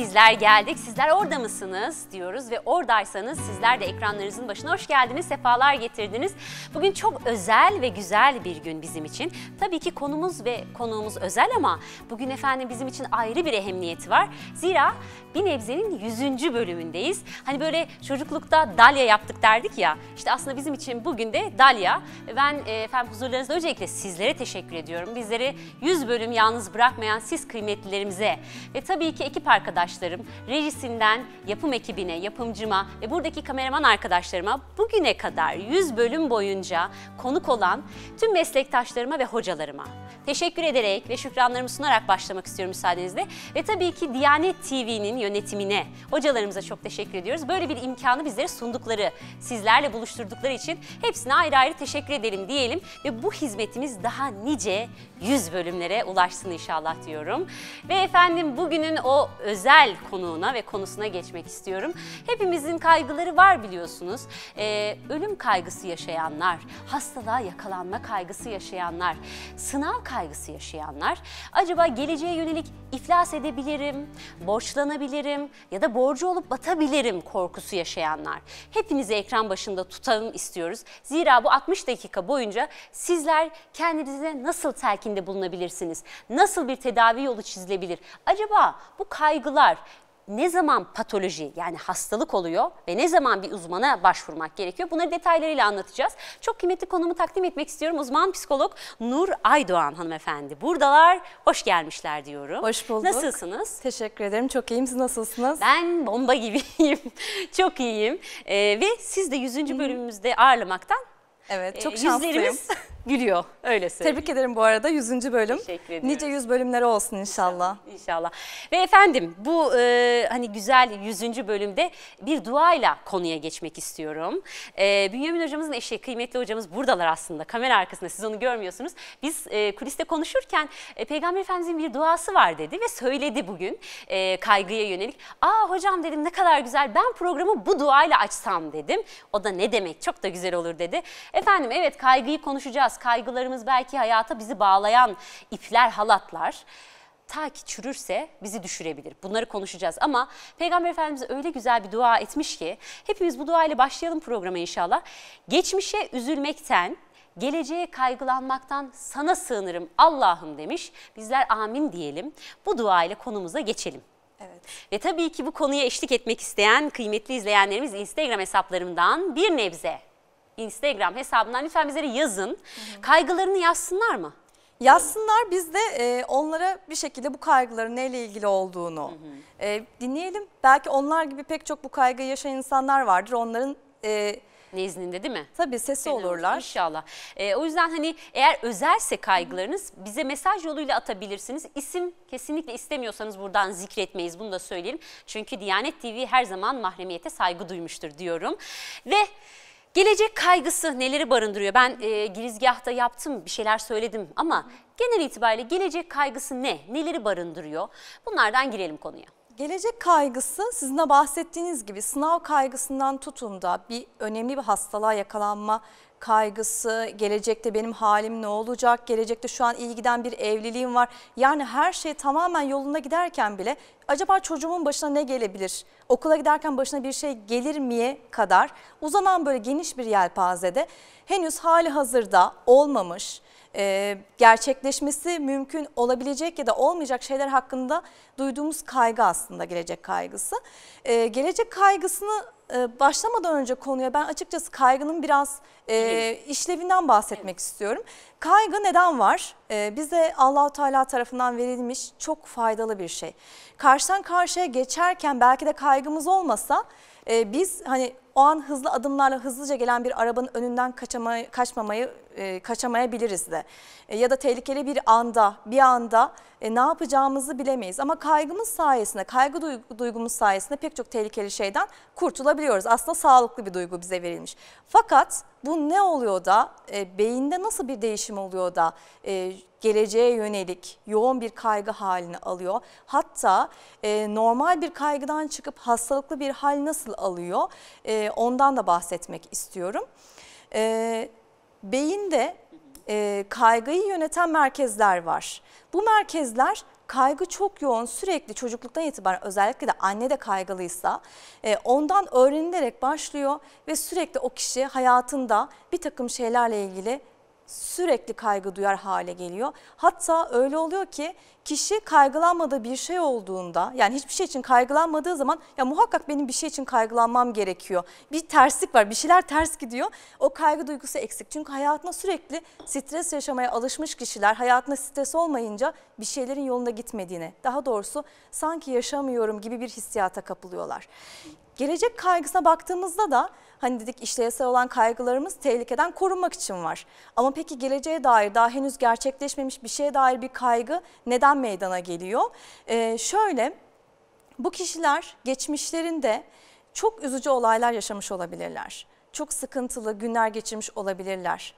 bizler geldik. Sizler orada mısınız diyoruz ve oradaysanız sizler de ekranlarınızın başına hoş geldiniz, sefalar getirdiniz. Bugün çok özel ve güzel bir gün bizim için. Tabii ki konumuz ve konuğumuz özel ama bugün efendim bizim için ayrı bir ehemmiyeti var. Zira bir nebzenin yüzüncü bölümündeyiz. Hani böyle çocuklukta dalya yaptık derdik ya. İşte aslında bizim için bugün de dalya. Ben e, efendim huzurlarınızda öncelikle sizlere teşekkür ediyorum. Bizleri yüz bölüm yalnız bırakmayan siz kıymetlilerimize ve tabii ki ekip arkadaş arkadaşlarım rejisinden yapım ekibine, yapımcıma ve buradaki kameraman arkadaşlarıma bugüne kadar 100 bölüm boyunca konuk olan tüm meslektaşlarıma ve hocalarıma teşekkür ederek ve şükranlarımı sunarak başlamak istiyorum müsaadenizle. Ve tabii ki Diyanet TV'nin yönetimine, hocalarımıza çok teşekkür ediyoruz. Böyle bir imkanı bizlere sundukları, sizlerle buluşturdukları için hepsine ayrı ayrı teşekkür edelim diyelim ve bu hizmetimiz daha nice 100 bölümlere ulaşsın inşallah diyorum. Ve efendim bugünün o özel konuğuna ve konusuna geçmek istiyorum. Hepimizin kaygıları var biliyorsunuz. Ee, ölüm kaygısı yaşayanlar, hastalığa yakalanma kaygısı yaşayanlar, sınav kaygısı yaşayanlar. Acaba geleceğe yönelik iflas edebilirim, borçlanabilirim ya da borcu olup batabilirim korkusu yaşayanlar. Hepinizi ekran başında tutalım istiyoruz. Zira bu 60 dakika boyunca sizler kendinize nasıl telkin telkinde bulunabilirsiniz? Nasıl bir tedavi yolu çizilebilir? Acaba bu kaygılar ne zaman patoloji yani hastalık oluyor ve ne zaman bir uzmana başvurmak gerekiyor? Bunları detaylarıyla anlatacağız. Çok kıymetli konumu takdim etmek istiyorum. Uzman psikolog Nur Aydoğan hanımefendi. Buradalar, hoş gelmişler diyorum. Hoş bulduk. Nasılsınız? Teşekkür ederim. Çok iyiyim. Siz nasılsınız? Ben bomba gibiyim. Çok iyiyim. Ee, ve siz de 100. bölümümüzde ağırlamaktan Evet ee, çok e, şanslıyım. gülüyor öyle söyleyeyim. Tebrik ederim bu arada 100. bölüm. Teşekkür ederim. Nice 100 bölümleri olsun inşallah. İnşallah. Ve efendim bu e, hani güzel 100. bölümde bir duayla konuya geçmek istiyorum. E, Bünyamin hocamızın eşi kıymetli hocamız buradalar aslında kamera arkasında siz onu görmüyorsunuz. Biz e, kuliste konuşurken e, Peygamber Efendimizin bir duası var dedi ve söyledi bugün e, kaygıya yönelik. Aa hocam dedim ne kadar güzel ben programı bu duayla açsam dedim. O da ne demek çok da güzel olur dedi. E, Efendim evet kaygıyı konuşacağız. Kaygılarımız belki hayata bizi bağlayan ipler, halatlar ta ki çürürse bizi düşürebilir. Bunları konuşacağız ama Peygamber Efendimiz öyle güzel bir dua etmiş ki hepimiz bu dua ile başlayalım programa inşallah. Geçmişe üzülmekten, geleceğe kaygılanmaktan sana sığınırım Allah'ım demiş. Bizler amin diyelim. Bu dua ile konumuza geçelim. Evet. Ve tabii ki bu konuya eşlik etmek isteyen kıymetli izleyenlerimiz Instagram hesaplarımdan bir nebze Instagram hesabından lütfen bizlere yazın. Hı hı. Kaygılarını yazsınlar mı? Yazsınlar biz de e, onlara bir şekilde bu kaygıların neyle ilgili olduğunu E, dinleyelim. Belki onlar gibi pek çok bu kaygı yaşayan insanlar vardır. Onların... E, nezdinde değil mi? Tabii sesi Fena olurlar. İnşallah. Ee, o yüzden hani eğer özelse kaygılarınız bize mesaj yoluyla atabilirsiniz. İsim kesinlikle istemiyorsanız buradan zikretmeyiz bunu da söyleyelim. Çünkü Diyanet TV her zaman mahremiyete saygı duymuştur diyorum. Ve... Gelecek kaygısı neleri barındırıyor? Ben e, girizgahta yaptım, bir şeyler söyledim ama genel itibariyle gelecek kaygısı ne? Neleri barındırıyor? Bunlardan girelim konuya. Gelecek kaygısı sizin de bahsettiğiniz gibi sınav kaygısından tutun da bir önemli bir hastalığa yakalanma kaygısı, gelecekte benim halim ne olacak, gelecekte şu an iyi giden bir evliliğim var. Yani her şey tamamen yolunda giderken bile acaba çocuğumun başına ne gelebilir? Okula giderken başına bir şey gelir miye kadar uzanan böyle geniş bir yelpazede henüz hali hazırda olmamış, e, gerçekleşmesi mümkün olabilecek ya da olmayacak şeyler hakkında duyduğumuz kaygı aslında gelecek kaygısı. E, gelecek kaygısını e, başlamadan önce konuya ben açıkçası kaygının biraz e, işlevinden bahsetmek evet. istiyorum. Kaygı neden var? E, bize Allahu Teala tarafından verilmiş çok faydalı bir şey. Karşıdan karşıya geçerken belki de kaygımız olmasa e, biz hani o an hızlı adımlarla hızlıca gelen bir arabanın önünden kaçamay kaçmamayı e, kaçamayabiliriz de. E, ya da tehlikeli bir anda, bir anda e, ne yapacağımızı bilemeyiz. Ama kaygımız sayesinde, kaygı duygumuz sayesinde pek çok tehlikeli şeyden kurtulabiliyoruz. Aslında sağlıklı bir duygu bize verilmiş. Fakat bu ne oluyor da, e, beyinde nasıl bir değişim oluyor da e, geleceğe yönelik yoğun bir kaygı halini alıyor. Hatta e, normal bir kaygıdan çıkıp hastalıklı bir hal nasıl alıyor e, ondan da bahsetmek istiyorum. E, beyinde e, kaygıyı yöneten merkezler var. Bu merkezler kaygı çok yoğun sürekli çocukluktan itibaren özellikle de anne de kaygılıysa e, ondan öğrenilerek başlıyor ve sürekli o kişi hayatında bir takım şeylerle ilgili sürekli kaygı duyar hale geliyor. Hatta öyle oluyor ki kişi kaygılanmadığı bir şey olduğunda yani hiçbir şey için kaygılanmadığı zaman ya muhakkak benim bir şey için kaygılanmam gerekiyor. Bir terslik var bir şeyler ters gidiyor. O kaygı duygusu eksik. Çünkü hayatına sürekli stres yaşamaya alışmış kişiler hayatına stres olmayınca bir şeylerin yolunda gitmediğine, daha doğrusu sanki yaşamıyorum gibi bir hissiyata kapılıyorlar. Gelecek kaygısına baktığımızda da hani dedik işlevsel olan kaygılarımız tehlikeden korunmak için var. Ama peki geleceğe dair daha henüz gerçekleşmemiş bir şeye dair bir kaygı neden meydana geliyor? Ee, şöyle bu kişiler geçmişlerinde çok üzücü olaylar yaşamış olabilirler. Çok sıkıntılı günler geçirmiş olabilirler.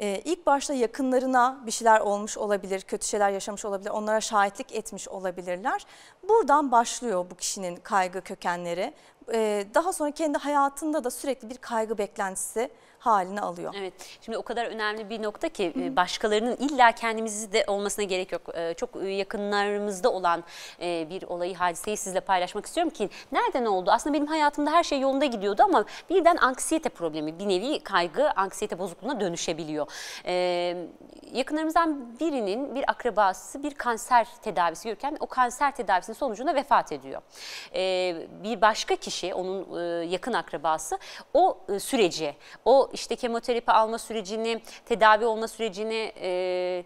Ee, ilk başta yakınlarına bir şeyler olmuş olabilir, kötü şeyler yaşamış olabilir, onlara şahitlik etmiş olabilirler. Buradan başlıyor bu kişinin kaygı kökenleri. Ee, daha sonra kendi hayatında da sürekli bir kaygı beklentisi halini alıyor. Evet şimdi o kadar önemli bir nokta ki Hı e, başkalarının illa kendimizi de olmasına gerek yok. E, çok e, yakınlarımızda olan bir olayı hadiseyi sizle paylaşmak istiyorum ki nereden oldu? Aslında benim hayatımda her şey yolunda gidiyordu ama birden anksiyete problemi bir nevi kaygı anksiyete bozukluğuna dönüşebiliyor. Yakınlarımızdan birinin bir akrabası bir kanser tedavisi görürken o kanser tedavisinin sonucunda vefat ediyor. Bir başka kişi onun yakın akrabası o süreci, o o işte kemoterapi alma sürecini, tedavi olma sürecini e,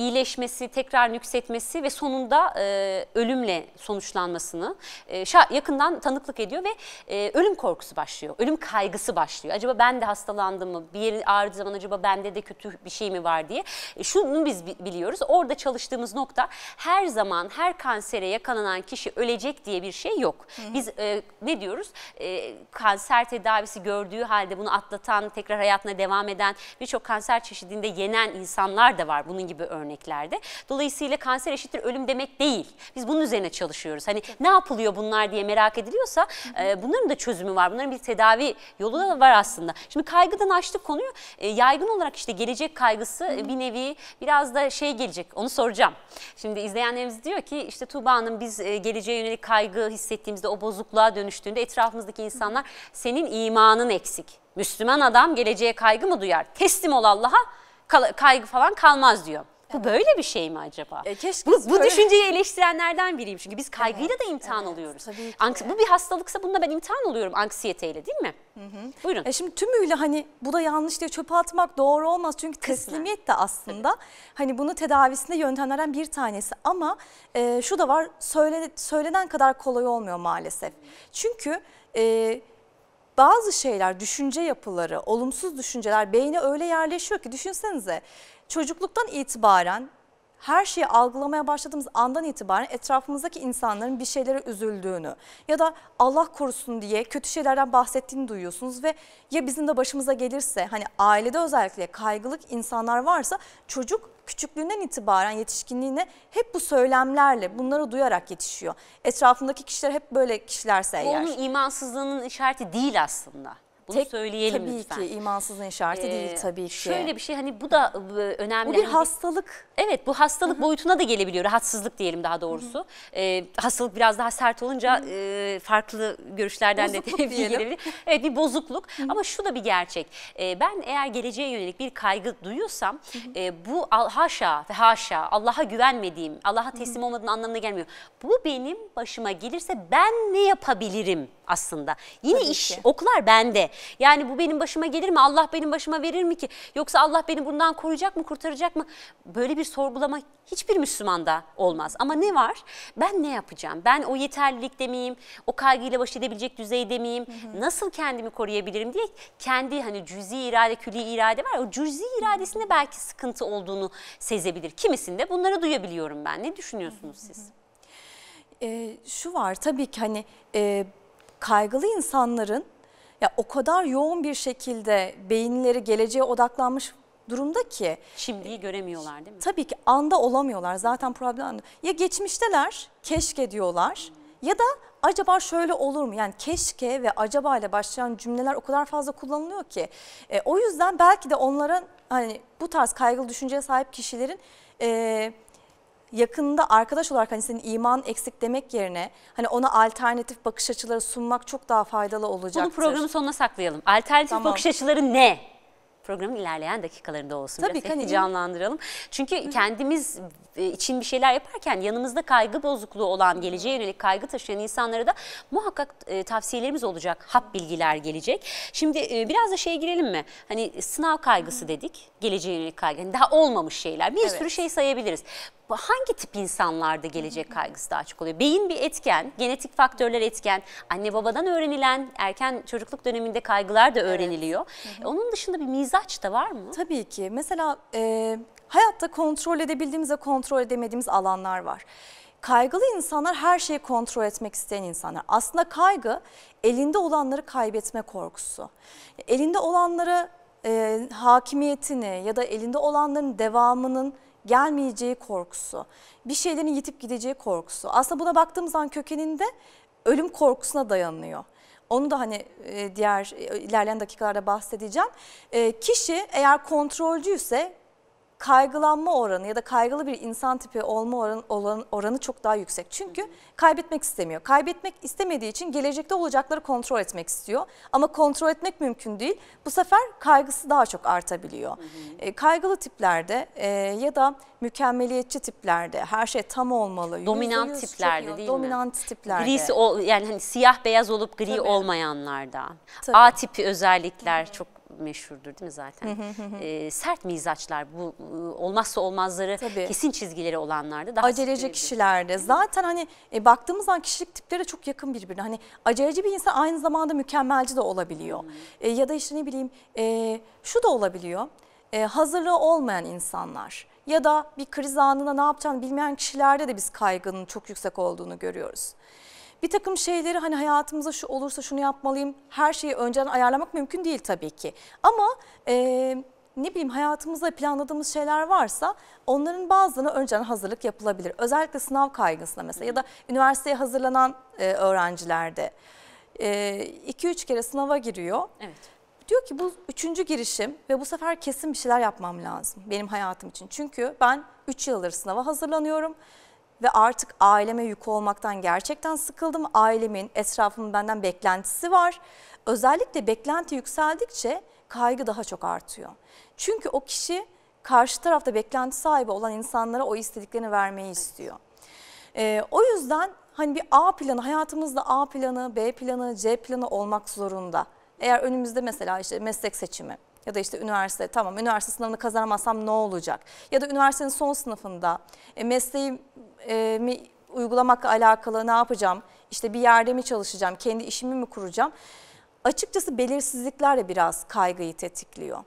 iyileşmesi, tekrar nüksetmesi ve sonunda e, ölümle sonuçlanmasını e, yakından tanıklık ediyor ve e, ölüm korkusu başlıyor. Ölüm kaygısı başlıyor. Acaba ben de hastalandım mı? Bir yeri ağrıdığı zaman acaba bende de kötü bir şey mi var diye. E, şunu biz biliyoruz. Orada çalıştığımız nokta her zaman her kansere yakalanan kişi ölecek diye bir şey yok. Hı hı. Biz e, ne diyoruz? E, kanser tedavisi gördüğü halde bunu atlatan, tekrar hayatına devam eden birçok kanser çeşidinde yenen insanlar da var. Bunun gibi örnek örneklerde. Dolayısıyla kanser eşittir ölüm demek değil. Biz bunun üzerine çalışıyoruz. Hani ne yapılıyor bunlar diye merak ediliyorsa e, bunların da çözümü var. Bunların bir tedavi yolu da var aslında. Şimdi kaygıdan açtık konuyu. E, yaygın olarak işte gelecek kaygısı Hı. E, bir nevi biraz da şey gelecek onu soracağım. Şimdi izleyenlerimiz diyor ki işte Tuğba Hanım biz e, geleceğe yönelik kaygı hissettiğimizde o bozukluğa dönüştüğünde etrafımızdaki insanlar senin imanın eksik. Müslüman adam geleceğe kaygı mı duyar? Teslim ol Allah'a kaygı falan kalmaz diyor. Bu böyle bir şey mi acaba? E, keşke bu, bu düşünceyi eleştirenlerden biriyim çünkü biz kaygıyla evet, da imtihan evet, oluyoruz. Tabii ki. bu bir hastalıksa bununla ben imtihan oluyorum anksiyeteyle değil mi? Hı hı. Buyurun. E şimdi tümüyle hani bu da yanlış diye çöpe atmak doğru olmaz. Çünkü teslimiyet de aslında Tabii. hani bunu tedavisinde yöntemlerden bir tanesi. Ama e, şu da var söyle, söylenen kadar kolay olmuyor maalesef. Çünkü e, bazı şeyler düşünce yapıları olumsuz düşünceler beyne öyle yerleşiyor ki düşünsenize çocukluktan itibaren her şeyi algılamaya başladığımız andan itibaren etrafımızdaki insanların bir şeylere üzüldüğünü ya da Allah korusun diye kötü şeylerden bahsettiğini duyuyorsunuz ve ya bizim de başımıza gelirse hani ailede özellikle kaygılık insanlar varsa çocuk küçüklüğünden itibaren yetişkinliğine hep bu söylemlerle bunları duyarak yetişiyor. Etrafındaki kişiler hep böyle kişilerse eğer. Onun imansızlığının işareti değil aslında. Bunu Tek, söyleyelim tabii lütfen. Tabii ki imansızın işareti ee, değil tabii ki. Şöyle bir şey hani bu da ıı, ıı, önemli. Bu hani bir hastalık. Evet bu hastalık boyutuna da gelebiliyor. Rahatsızlık diyelim daha doğrusu. Hı ee, hastalık biraz daha sert olunca farklı görüşlerden bozukluk de tepki gelebilir. Evet bir bozukluk ama şu da bir gerçek. E, ben eğer geleceğe yönelik bir kaygı duyuyorsam e, bu haşa ve haşa Allah'a güvenmediğim, Allah'a teslim olmadığım anlamına gelmiyor. Bu benim başıma gelirse ben ne yapabilirim aslında? Yine Tabii iş ki. oklar bende. Yani bu benim başıma gelir mi? Allah benim başıma verir mi ki? Yoksa Allah beni bundan koruyacak mı, kurtaracak mı? Böyle bir sorgulama hiçbir Müslümanda olmaz. Ama ne var? Ben ne yapacağım? Ben o yeterlilikte miyim? O kaygıyla baş edebilecek düzeyde miyim? Hı hı. Nasıl kendimi koruyabilirim diye kendi hani cüzi irade, külli irade var. O cüzi iradesinde belki sıkıntı olduğunu sezebilir. Kimisinde bunları duyabiliyorum ben. Ne düşünüyorsunuz siz? Hı hı. E, şu var tabii ki hani e, kaygılı insanların ya o kadar yoğun bir şekilde beyinleri geleceğe odaklanmış durumda ki. Şimdiyi göremiyorlar değil mi? Tabii ki anda olamıyorlar zaten problem. Ya geçmişteler keşke diyorlar hmm. ya da acaba şöyle olur mu? Yani keşke ve acaba ile başlayan cümleler o kadar fazla kullanılıyor ki. E, o yüzden belki de onların hani bu tarz kaygılı düşünceye sahip kişilerin e, yakında arkadaş olarak hani senin iman eksik demek yerine hani ona alternatif bakış açıları sunmak çok daha faydalı olacaktır. Bunu programın sonuna saklayalım. Alternatif tamam. bakış açıları ne? programın ilerleyen dakikalarında olsun. Tabii ki. Hani canlandıralım. Çünkü kendimiz e, için bir şeyler yaparken yanımızda kaygı bozukluğu olan, geleceğe yönelik kaygı taşıyan insanlara da muhakkak e, tavsiyelerimiz olacak. Hap bilgiler gelecek. Şimdi e, biraz da şeye girelim mi? Hani sınav kaygısı dedik. Geleceğe yönelik kaygı. Yani daha olmamış şeyler. Bir evet. sürü şey sayabiliriz hangi tip insanlarda gelecek kaygısı daha çok oluyor? Beyin bir etken, genetik faktörler etken, anne babadan öğrenilen erken çocukluk döneminde kaygılar da öğreniliyor. Evet. onun dışında bir mizaç da var mı? Tabii ki. Mesela e, hayatta kontrol edebildiğimiz ve kontrol edemediğimiz alanlar var. Kaygılı insanlar her şeyi kontrol etmek isteyen insanlar. Aslında kaygı elinde olanları kaybetme korkusu. Elinde olanları e, hakimiyetini ya da elinde olanların devamının gelmeyeceği korkusu, bir şeylerin yitip gideceği korkusu. Aslında buna baktığımız zaman kökeninde ölüm korkusuna dayanıyor. Onu da hani e, diğer e, ilerleyen dakikalarda bahsedeceğim. E, kişi eğer kontrolcüyse kaygılanma oranı ya da kaygılı bir insan tipi olma oranı, olan, oranı çok daha yüksek. Çünkü kaybetmek istemiyor. Kaybetmek istemediği için gelecekte olacakları kontrol etmek istiyor. Ama kontrol etmek mümkün değil. Bu sefer kaygısı daha çok artabiliyor. Hı hı. E, kaygılı tiplerde e, ya da mükemmeliyetçi tiplerde her şey tam olmalı. Dominant tiplerde değil dominant mi? Dominant tiplerde. Grisi, yani hani siyah beyaz olup gri Tabii. olmayanlarda. Tabii. A tipi özellikler hı hı. çok meşhurdur değil mi zaten? e, sert mizaçlar bu ıı, olmazsa olmazları Tabii. kesin çizgileri olanlarda daha aceleci kişilerde. Zaten hani e, baktığımız zaman kişilik tipleri çok yakın birbirine. Hani aceleci bir insan aynı zamanda mükemmelci de olabiliyor. E, ya da işte ne bileyim e, şu da olabiliyor. E, hazırlığı olmayan insanlar ya da bir kriz anında ne yapacağını bilmeyen kişilerde de biz kaygının çok yüksek olduğunu görüyoruz bir takım şeyleri hani hayatımıza şu olursa şunu yapmalıyım her şeyi önceden ayarlamak mümkün değil tabii ki. Ama e, ne bileyim hayatımızda planladığımız şeyler varsa onların bazılarına önceden hazırlık yapılabilir. Özellikle sınav kaygısına mesela ya da üniversiteye hazırlanan e, öğrencilerde 2-3 e, kere sınava giriyor. Evet. Diyor ki bu üçüncü girişim ve bu sefer kesin bir şeyler yapmam lazım benim hayatım için. Çünkü ben 3 yıldır sınava hazırlanıyorum ve artık aileme yük olmaktan gerçekten sıkıldım. Ailemin, etrafımın benden beklentisi var. Özellikle beklenti yükseldikçe kaygı daha çok artıyor. Çünkü o kişi karşı tarafta beklenti sahibi olan insanlara o istediklerini vermeyi istiyor. Ee, o yüzden hani bir A planı hayatımızda A planı, B planı, C planı olmak zorunda. Eğer önümüzde mesela işte meslek seçimi, ya da işte üniversite tamam üniversite sınavını kazanamazsam ne olacak? Ya da üniversitenin son sınıfında e, mesleğimi e, uygulamakla alakalı ne yapacağım? İşte bir yerde mi çalışacağım? Kendi işimi mi kuracağım? Açıkçası belirsizlikler de biraz kaygıyı tetikliyor.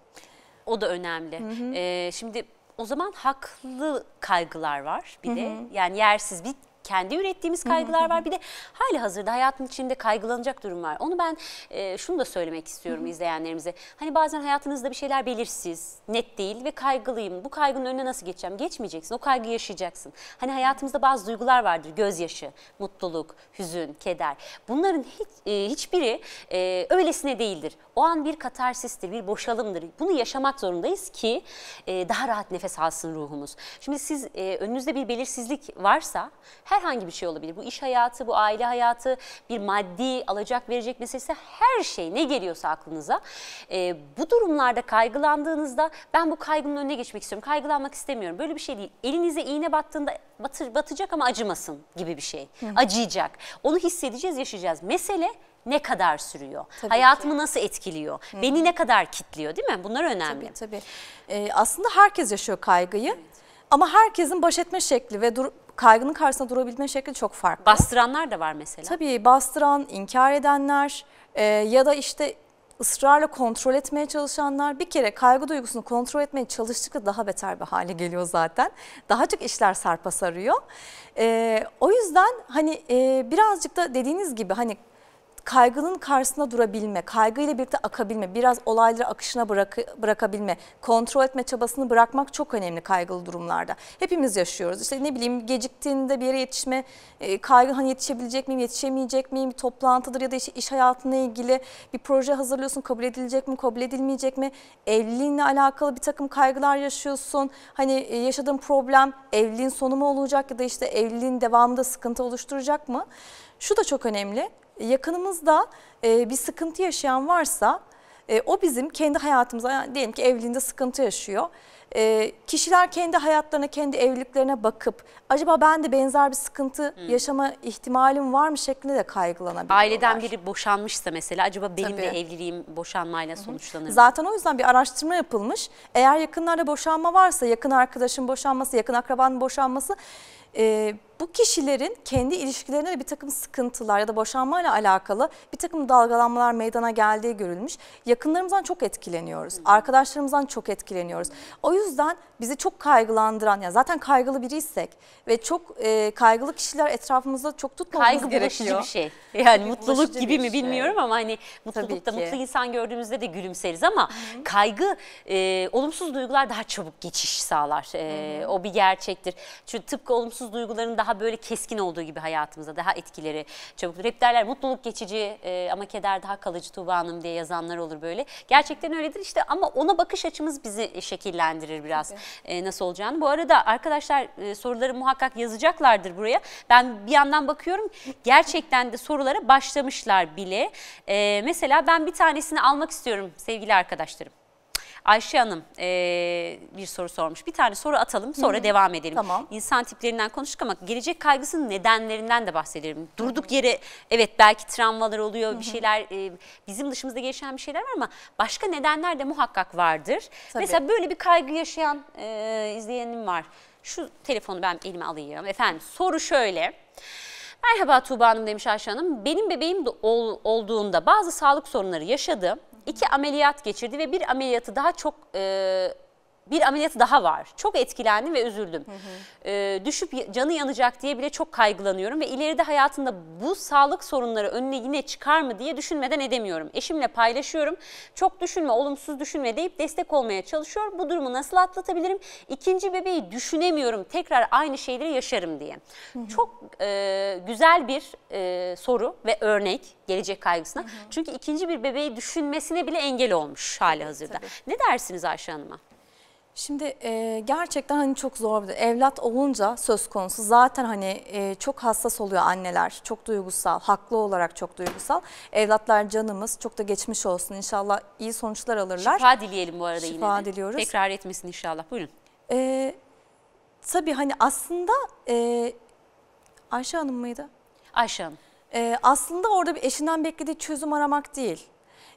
O da önemli. Hı hı. Ee, şimdi o zaman haklı kaygılar var bir hı hı. de. Yani yersiz bir kendi ürettiğimiz kaygılar var. Bir de hali hazırda hayatın içinde kaygılanacak durum var. Onu ben e, şunu da söylemek istiyorum izleyenlerimize. Hani bazen hayatınızda bir şeyler belirsiz, net değil ve kaygılıyım. Bu kaygının önüne nasıl geçeceğim? Geçmeyeceksin. O kaygı yaşayacaksın. Hani hayatımızda bazı duygular vardır. Gözyaşı, mutluluk, hüzün, keder. Bunların hiç, e, hiçbiri e, öylesine değildir. O an bir katarsistir, bir boşalımdır. Bunu yaşamak zorundayız ki e, daha rahat nefes alsın ruhumuz. Şimdi siz e, önünüzde bir belirsizlik varsa herhangi bir şey olabilir. Bu iş hayatı, bu aile hayatı, bir maddi alacak verecek meselesi her şey ne geliyorsa aklınıza. E, bu durumlarda kaygılandığınızda ben bu kaygının önüne geçmek istiyorum. Kaygılanmak istemiyorum. Böyle bir şey değil. Elinize iğne battığında batır, batacak ama acımasın gibi bir şey. Hı. Acıyacak. Onu hissedeceğiz, yaşayacağız. Mesele ne kadar sürüyor? Tabii Hayatımı ki. nasıl etkiliyor? Hı. Beni ne kadar kitliyor değil mi? Bunlar önemli. Tabii tabii. Ee, aslında herkes yaşıyor kaygıyı. Evet. Ama herkesin baş etme şekli ve dur kaygının karşısında durabilme şekli çok farklı. Bastıranlar da var mesela. Tabii bastıran, inkar edenler e, ya da işte ısrarla kontrol etmeye çalışanlar bir kere kaygı duygusunu kontrol etmeye çalıştıkça daha beter bir hale geliyor zaten. Daha çok işler sarpa sarıyor. E, o yüzden hani e, birazcık da dediğiniz gibi hani kaygının karşısında durabilme, kaygıyla birlikte akabilme, biraz olayları akışına bırak bırakabilme, kontrol etme çabasını bırakmak çok önemli kaygılı durumlarda. Hepimiz yaşıyoruz. İşte ne bileyim geciktiğinde bir yere yetişme, e, kaygı hani yetişebilecek miyim, yetişemeyecek miyim, bir toplantıdır ya da iş, iş hayatına ilgili bir proje hazırlıyorsun, kabul edilecek mi, kabul edilmeyecek mi? Evliliğinle alakalı bir takım kaygılar yaşıyorsun. Hani e, yaşadığın problem evliliğin sonu mu olacak ya da işte evliliğin devamında sıkıntı oluşturacak mı? Şu da çok önemli yakınımızda e, bir sıkıntı yaşayan varsa e, o bizim kendi hayatımıza yani diyelim ki evliliğinde sıkıntı yaşıyor. E, kişiler kendi hayatlarına, kendi evliliklerine bakıp acaba ben de benzer bir sıkıntı hmm. yaşama ihtimalim var mı şeklinde de kaygılanabiliyorlar. Aileden biri boşanmışsa mesela acaba benim Tabii. de evliliğim boşanmayla sonuçlanır mı? Zaten o yüzden bir araştırma yapılmış. Eğer yakınlarda boşanma varsa, yakın arkadaşın boşanması, yakın akrabanın boşanması... E, bu kişilerin kendi ilişkilerine de bir takım sıkıntılar ya da boşanma ile alakalı bir takım dalgalanmalar meydana geldiği görülmüş. Yakınlarımızdan çok etkileniyoruz. Arkadaşlarımızdan çok etkileniyoruz. O yüzden bizi çok kaygılandıran ya zaten kaygılı biriysek ve çok e, kaygılı kişiler etrafımızda çok tutmamamız Kaygı gerekiyor. Kaygı bir şey. Yani mutluluk gibi mi şey. bilmiyorum ama hani mutlulukta mutlu insan gördüğümüzde de gülümseriz ama Hı -hı. kaygı e, olumsuz duygular daha çabuk geçiş sağlar. E, Hı -hı. O bir gerçektir. Çünkü tıpkı olumsuz duyguların daha daha böyle keskin olduğu gibi hayatımıza daha etkileri çabuktur. Hep derler mutluluk geçici e, ama keder daha kalıcı Tuğba Hanım diye yazanlar olur böyle. Gerçekten öyledir işte ama ona bakış açımız bizi şekillendirir biraz e, nasıl olacağını. Bu arada arkadaşlar e, soruları muhakkak yazacaklardır buraya. Ben bir yandan bakıyorum gerçekten de sorulara başlamışlar bile. E, mesela ben bir tanesini almak istiyorum sevgili arkadaşlarım. Ayşe Hanım e, bir soru sormuş. Bir tane soru atalım sonra Hı -hı. devam edelim. Tamam. İnsan tiplerinden konuştuk ama gelecek kaygısının nedenlerinden de bahsedelim. Durduk yere evet belki travmalar oluyor Hı -hı. bir şeyler e, bizim dışımızda gelişen bir şeyler var ama başka nedenler de muhakkak vardır. Tabii. Mesela böyle bir kaygı yaşayan e, izleyenim var. Şu telefonu ben elime alayım. Efendim soru şöyle. Merhaba Tuğba Hanım demiş Ayşe Hanım. Benim bebeğim de ol, olduğunda bazı sağlık sorunları yaşadım iki ameliyat geçirdi ve bir ameliyatı daha çok e, bir ameliyat daha var. Çok etkilendim ve üzüldüm. Hı hı. E, düşüp canı yanacak diye bile çok kaygılanıyorum ve ileride hayatında bu sağlık sorunları önüne yine çıkar mı diye düşünmeden edemiyorum. Eşimle paylaşıyorum. Çok düşünme, olumsuz düşünme deyip destek olmaya çalışıyor. Bu durumu nasıl atlatabilirim? İkinci bebeği düşünemiyorum. Tekrar aynı şeyleri yaşarım diye. Hı hı. Çok e, güzel bir e, soru ve örnek gelecek kaygısına. Hı hı. Çünkü ikinci bir bebeği düşünmesine bile engel olmuş hali hazırda. Tabii. Ne dersiniz Ayşe Hanım'a? Şimdi e, gerçekten hani çok zor bir evlat olunca söz konusu zaten hani e, çok hassas oluyor anneler çok duygusal haklı olarak çok duygusal evlatlar canımız çok da geçmiş olsun inşallah iyi sonuçlar alırlar. Şifa dileyelim bu arada Şifa yine. Şifa diliyoruz. Tekrar etmesin inşallah buyurun. E, tabii hani aslında e, Ayşe Hanım mıydı? Ayşe Hanım. E, aslında orada bir eşinden beklediği çözüm aramak değil.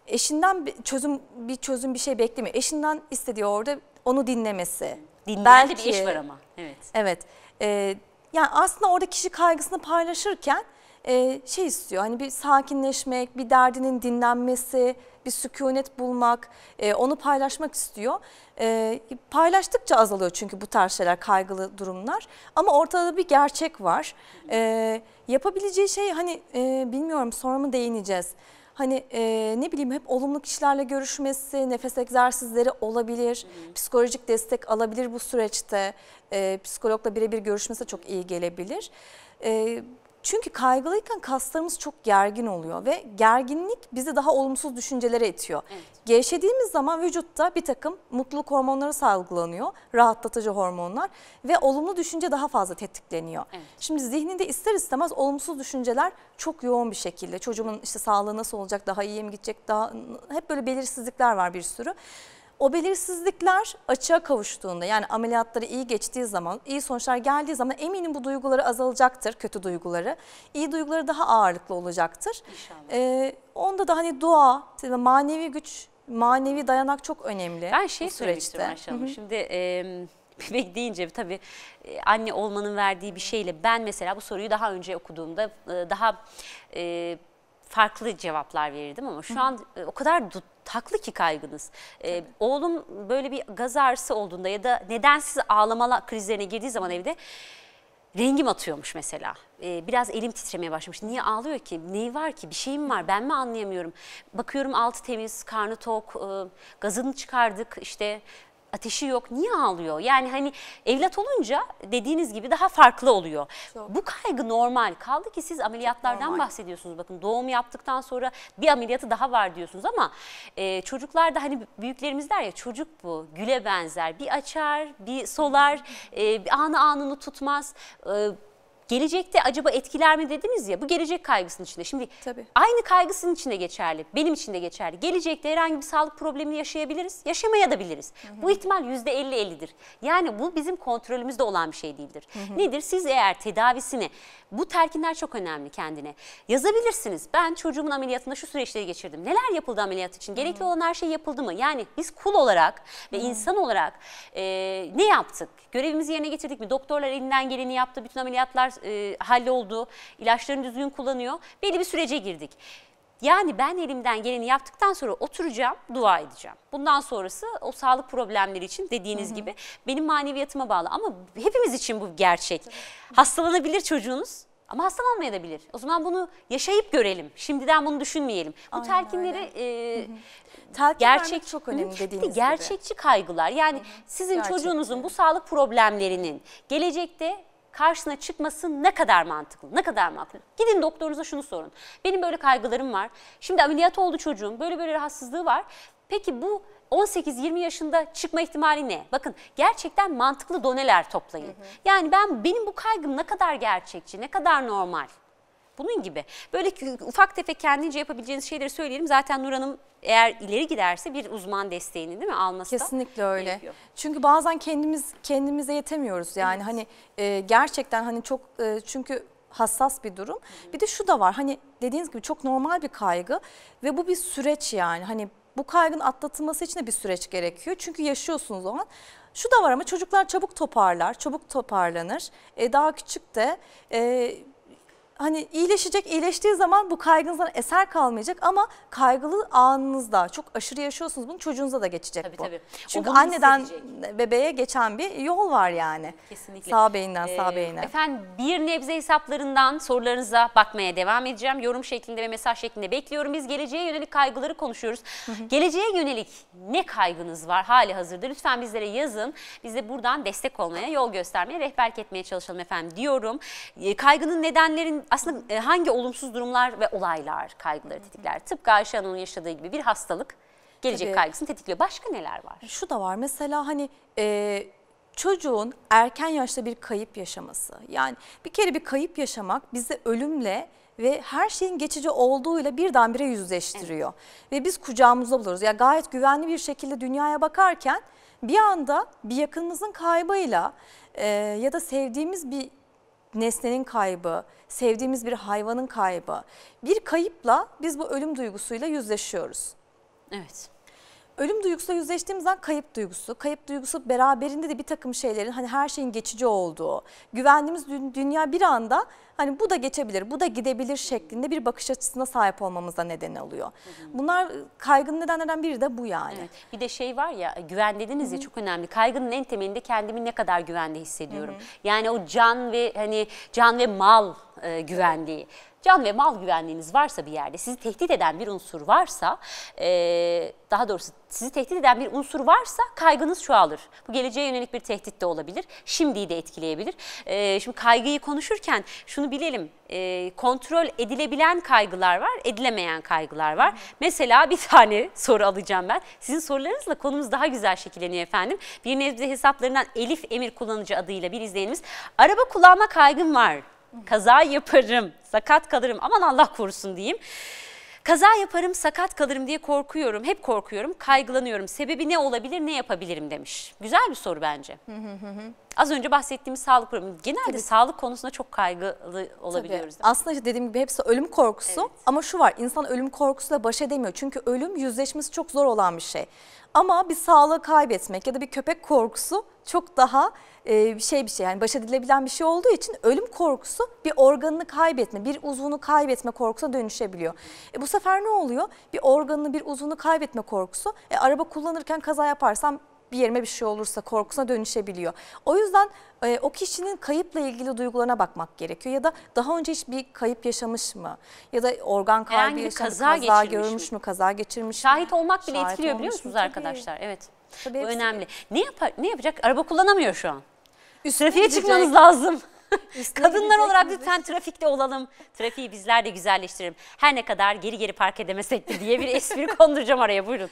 Eşinden bir çözüm bir çözüm bir şey beklemiyor. Eşinden istediği orada onu dinlemesi. Dinleyen bir iş var ama. Evet. Evet. E, ee, yani aslında orada kişi kaygısını paylaşırken e, şey istiyor hani bir sakinleşmek, bir derdinin dinlenmesi, bir sükunet bulmak, e, onu paylaşmak istiyor. E, paylaştıkça azalıyor çünkü bu tarz şeyler, kaygılı durumlar. Ama ortada bir gerçek var. E, yapabileceği şey hani e, bilmiyorum sonra mı değineceğiz hani e, ne bileyim hep olumlu kişilerle görüşmesi, nefes egzersizleri olabilir, hı psikolojik destek alabilir bu süreçte. E, psikologla birebir görüşmesi çok iyi gelebilir. E, çünkü kaygılıyken kaslarımız çok gergin oluyor ve gerginlik bizi daha olumsuz düşüncelere itiyor. Evet. Gevşediğimiz zaman vücutta bir takım mutluluk hormonları salgılanıyor, rahatlatıcı hormonlar ve olumlu düşünce daha fazla tetikleniyor. Evet. Şimdi zihninde ister istemez olumsuz düşünceler çok yoğun bir şekilde çocuğumun işte sağlığı nasıl olacak, daha iyi mi gidecek, daha hep böyle belirsizlikler var bir sürü. O belirsizlikler açığa kavuştuğunda yani ameliyatları iyi geçtiği zaman, iyi sonuçlar geldiği zaman eminim bu duyguları azalacaktır, kötü duyguları. İyi duyguları daha ağırlıklı olacaktır. İnşallah. Ee, onda da hani dua, manevi güç, manevi dayanak çok önemli. Ben şey süreçte. Ayşe Şimdi... E bebek deyince tabii anne olmanın verdiği bir şeyle ben mesela bu soruyu daha önce okuduğumda daha farklı cevaplar verirdim ama şu an e, o kadar taklı ki kaygınız. Ee, oğlum böyle bir gaz ağrısı olduğunda ya da nedensiz ağlama krizlerine girdiği zaman evde rengim atıyormuş mesela. Ee, biraz elim titremeye başlamış. Niye ağlıyor ki? Neyi var ki? Bir şeyim var. Ben mi anlayamıyorum? Bakıyorum altı temiz, karnı tok, e, gazını çıkardık işte ateşi yok. Niye ağlıyor? Yani hani evlat olunca dediğiniz gibi daha farklı oluyor. Çok. Bu kaygı normal. Kaldı ki siz ameliyatlardan normal. bahsediyorsunuz. Bakın doğum yaptıktan sonra bir ameliyatı daha var diyorsunuz ama e, çocuklarda hani büyüklerimiz der ya çocuk bu güle benzer. Bir açar, bir solar, e, anı anını tutmaz. E, gelecekte acaba etkiler mi dediniz ya bu gelecek kaygısının içinde. Şimdi Tabii. aynı kaygısının içinde geçerli. Benim için de geçerli. Gelecekte herhangi bir sağlık problemini yaşayabiliriz. Yaşamaya da biliriz. Hı hı. Bu ihtimal %50-50'dir. Yani bu bizim kontrolümüzde olan bir şey değildir. Hı hı. Nedir? Siz eğer tedavisini bu terkinler çok önemli kendine. Yazabilirsiniz. Ben çocuğumun ameliyatında şu süreçleri geçirdim. Neler yapıldı ameliyat için? Gerekli hı hı. olan her şey yapıldı mı? Yani biz kul olarak ve hı hı. insan olarak e, ne yaptık? Görevimizi yerine getirdik mi? Doktorlar elinden geleni yaptı. Bütün ameliyatlar e, halloldu, ilaçlarını düzgün kullanıyor. Belli bir sürece girdik. Yani ben elimden geleni yaptıktan sonra oturacağım, dua edeceğim. Bundan sonrası o sağlık problemleri için dediğiniz hı hı. gibi benim maneviyatıma bağlı. Ama hepimiz için bu gerçek. Hastalanabilir çocuğunuz ama hastalanmayabilir. O zaman bunu yaşayıp görelim. Şimdiden bunu düşünmeyelim. Bu Aynen telkinleri öyle. e, hı hı. gerçek çok önemli dediğiniz gerçekçi kaygılar. Yani hı hı. sizin Gerçekten. çocuğunuzun bu sağlık problemlerinin gelecekte karşısına çıkması ne kadar mantıklı, ne kadar makul? Gidin doktorunuza şunu sorun. Benim böyle kaygılarım var. Şimdi ameliyat oldu çocuğum, böyle böyle rahatsızlığı var. Peki bu 18-20 yaşında çıkma ihtimali ne? Bakın gerçekten mantıklı doneler toplayın. Hı hı. Yani ben benim bu kaygım ne kadar gerçekçi, ne kadar normal? Bunun gibi. Böyle ufak tefek kendince yapabileceğiniz şeyleri söyleyelim. Zaten Nur Hanım eğer ileri giderse bir uzman desteğini değil mi alması Kesinlikle da öyle. Gerekiyor. Çünkü bazen kendimiz kendimize yetemiyoruz. Yani evet. hani e, gerçekten hani çok e, çünkü hassas bir durum. Hı. Bir de şu da var hani dediğiniz gibi çok normal bir kaygı ve bu bir süreç yani hani bu kaygın atlatılması için de bir süreç gerekiyor. Çünkü yaşıyorsunuz o an. Şu da var ama çocuklar çabuk toparlar, çabuk toparlanır. E, daha küçük de e, hani iyileşecek, iyileştiği zaman bu kaygınızdan eser kalmayacak ama kaygılı anınızda çok aşırı yaşıyorsunuz bunu çocuğunuza da geçecek tabii, bu. Tabii. Çünkü anneden hissedecek. bebeğe geçen bir yol var yani. Kesinlikle. Sağ beyinden ee, sağ beyine. Efendim bir nebze hesaplarından sorularınıza bakmaya devam edeceğim. Yorum şeklinde ve mesaj şeklinde bekliyorum. Biz geleceğe yönelik kaygıları konuşuyoruz. Geleceğe yönelik ne kaygınız var hali hazırda? Lütfen bizlere yazın. Biz de buradan destek olmaya, yol göstermeye, rehberlik etmeye çalışalım efendim diyorum. Ee, kaygının nedenlerin aslında e, hangi olumsuz durumlar ve olaylar kaygıları tetikler? Tıpkı Ayşe Hanım'ın yaşadığı gibi bir hastalık gelecek Tabii. kaygısını tetikliyor. Başka neler var? Şu da var mesela hani e, çocuğun erken yaşta bir kayıp yaşaması. Yani bir kere bir kayıp yaşamak bizi ölümle ve her şeyin geçici olduğuyla birdenbire yüzleştiriyor. Evet. Ve biz kucağımızda buluruz. Ya gayet güvenli bir şekilde dünyaya bakarken bir anda bir yakınımızın kaybıyla e, ya da sevdiğimiz bir nesnenin kaybı, sevdiğimiz bir hayvanın kaybı. Bir kayıpla biz bu ölüm duygusuyla yüzleşiyoruz. Evet. Ölüm duygusuyla yüzleştiğimiz zaman kayıp duygusu. Kayıp duygusu beraberinde de bir takım şeylerin hani her şeyin geçici olduğu, güvendiğimiz dünya bir anda hani bu da geçebilir, bu da gidebilir şeklinde bir bakış açısına sahip olmamıza neden alıyor Bunlar ıı, kaygının nedenlerden biri de bu yani. Evet. Bir de şey var ya güven dediniz ya çok önemli. Kaygının en temelinde kendimi ne kadar güvende hissediyorum. Hı -hı. Yani o can ve hani can ve mal e, güvenliği can ve mal güvenliğiniz varsa bir yerde, sizi tehdit eden bir unsur varsa, e, daha doğrusu sizi tehdit eden bir unsur varsa kaygınız çoğalır. Bu geleceğe yönelik bir tehdit de olabilir, şimdiyi de etkileyebilir. E, şimdi kaygıyı konuşurken şunu bilelim, e, kontrol edilebilen kaygılar var, edilemeyen kaygılar var. Mesela bir tane soru alacağım ben. Sizin sorularınızla konumuz daha güzel şekilleniyor efendim. Bir nebze hesaplarından Elif Emir kullanıcı adıyla bir izleyenimiz. Araba kullanma kaygım var kaza yaparım, sakat kalırım aman Allah korusun diyeyim. Kaza yaparım, sakat kalırım diye korkuyorum, hep korkuyorum, kaygılanıyorum. Sebebi ne olabilir, ne yapabilirim demiş. Güzel bir soru bence. Az önce bahsettiğimiz sağlık problemi. Genelde Tabii. sağlık konusunda çok kaygılı olabiliyoruz. Aslında işte dediğim gibi hepsi ölüm korkusu evet. ama şu var insan ölüm korkusuyla baş edemiyor. Çünkü ölüm yüzleşmesi çok zor olan bir şey. Ama bir sağlığı kaybetmek ya da bir köpek korkusu çok daha e, şey bir şey yani baş edilebilen bir şey olduğu için ölüm korkusu bir organını kaybetme, bir uzvunu kaybetme korkusuna dönüşebiliyor. E, bu sefer ne oluyor? Bir organını, bir uzvunu kaybetme korkusu. E, araba kullanırken kaza yaparsam bir yerime bir şey olursa korkusuna dönüşebiliyor. O yüzden e, o kişinin kayıpla ilgili duygularına bakmak gerekiyor. Ya da daha önce hiç bir kayıp yaşamış mı? Ya da organ kaybı Herhangi yaşamış, kaza, kaza görmüş mü? mü, kaza geçirmiş Şahit mi? olmak bile Şahit etkiliyor biliyor musunuz arkadaşlar? Evet. Tabii Bu hepsi. önemli. Ne yapar ne yapacak? Araba kullanamıyor şu an. Üstüne Trafiğe çıkmanız lazım. Kadınlar olarak lütfen trafikte olalım. Trafiği bizler de güzelleştirelim. Her ne kadar geri geri park edemesek de diye bir espri konduracağım araya. Buyurun.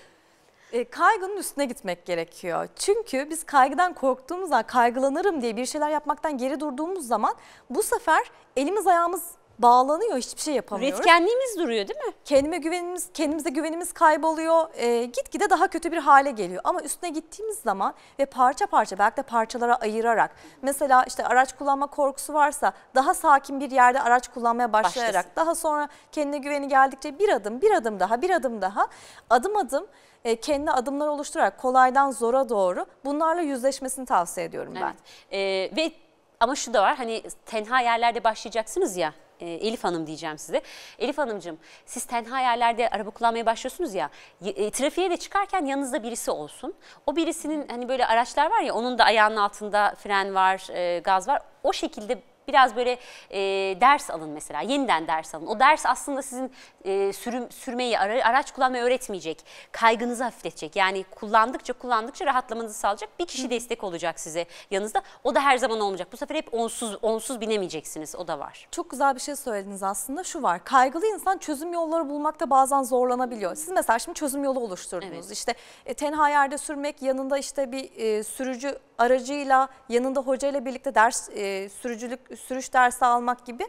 E, kaygının üstüne gitmek gerekiyor. Çünkü biz kaygıdan korktuğumuz zaman, kaygılanırım diye bir şeyler yapmaktan geri durduğumuz zaman bu sefer elimiz ayağımız bağlanıyor hiçbir şey yapamıyoruz. Üretkenliğimiz duruyor değil mi? Kendime güvenimiz, kendimize güvenimiz kayboluyor. E, gitgide daha kötü bir hale geliyor. Ama üstüne gittiğimiz zaman ve parça parça belki de parçalara ayırarak mesela işte araç kullanma korkusu varsa daha sakin bir yerde araç kullanmaya başlayarak Başlasın. daha sonra kendine güveni geldikçe bir adım bir adım daha bir adım daha adım adım e, kendi adımlar oluşturarak kolaydan zora doğru bunlarla yüzleşmesini tavsiye ediyorum ben. E, ve ama şu da var hani tenha yerlerde başlayacaksınız ya e, Elif Hanım diyeceğim size. Elif Hanımcığım siz tenha yerlerde araba kullanmaya başlıyorsunuz ya e, trafiğe de çıkarken yanınızda birisi olsun. O birisinin hani böyle araçlar var ya onun da ayağının altında fren var, e, gaz var. O şekilde Biraz böyle e, ders alın mesela, yeniden ders alın. O ders aslında sizin e, sürüm, sürmeyi, ara, araç kullanmayı öğretmeyecek, kaygınızı hafifletecek. Yani kullandıkça kullandıkça rahatlamanızı sağlayacak bir kişi Hı. destek olacak size yanınızda. O da her zaman olmayacak. Bu sefer hep onsuz, onsuz binemeyeceksiniz. O da var. Çok güzel bir şey söylediniz aslında. Şu var, kaygılı insan çözüm yolları bulmakta bazen zorlanabiliyor. Siz mesela şimdi çözüm yolu oluşturdunuz. Evet. İşte e, tenha yerde sürmek, yanında işte bir e, sürücü aracıyla, yanında hocayla birlikte ders e, sürücülük sürüş dersi almak gibi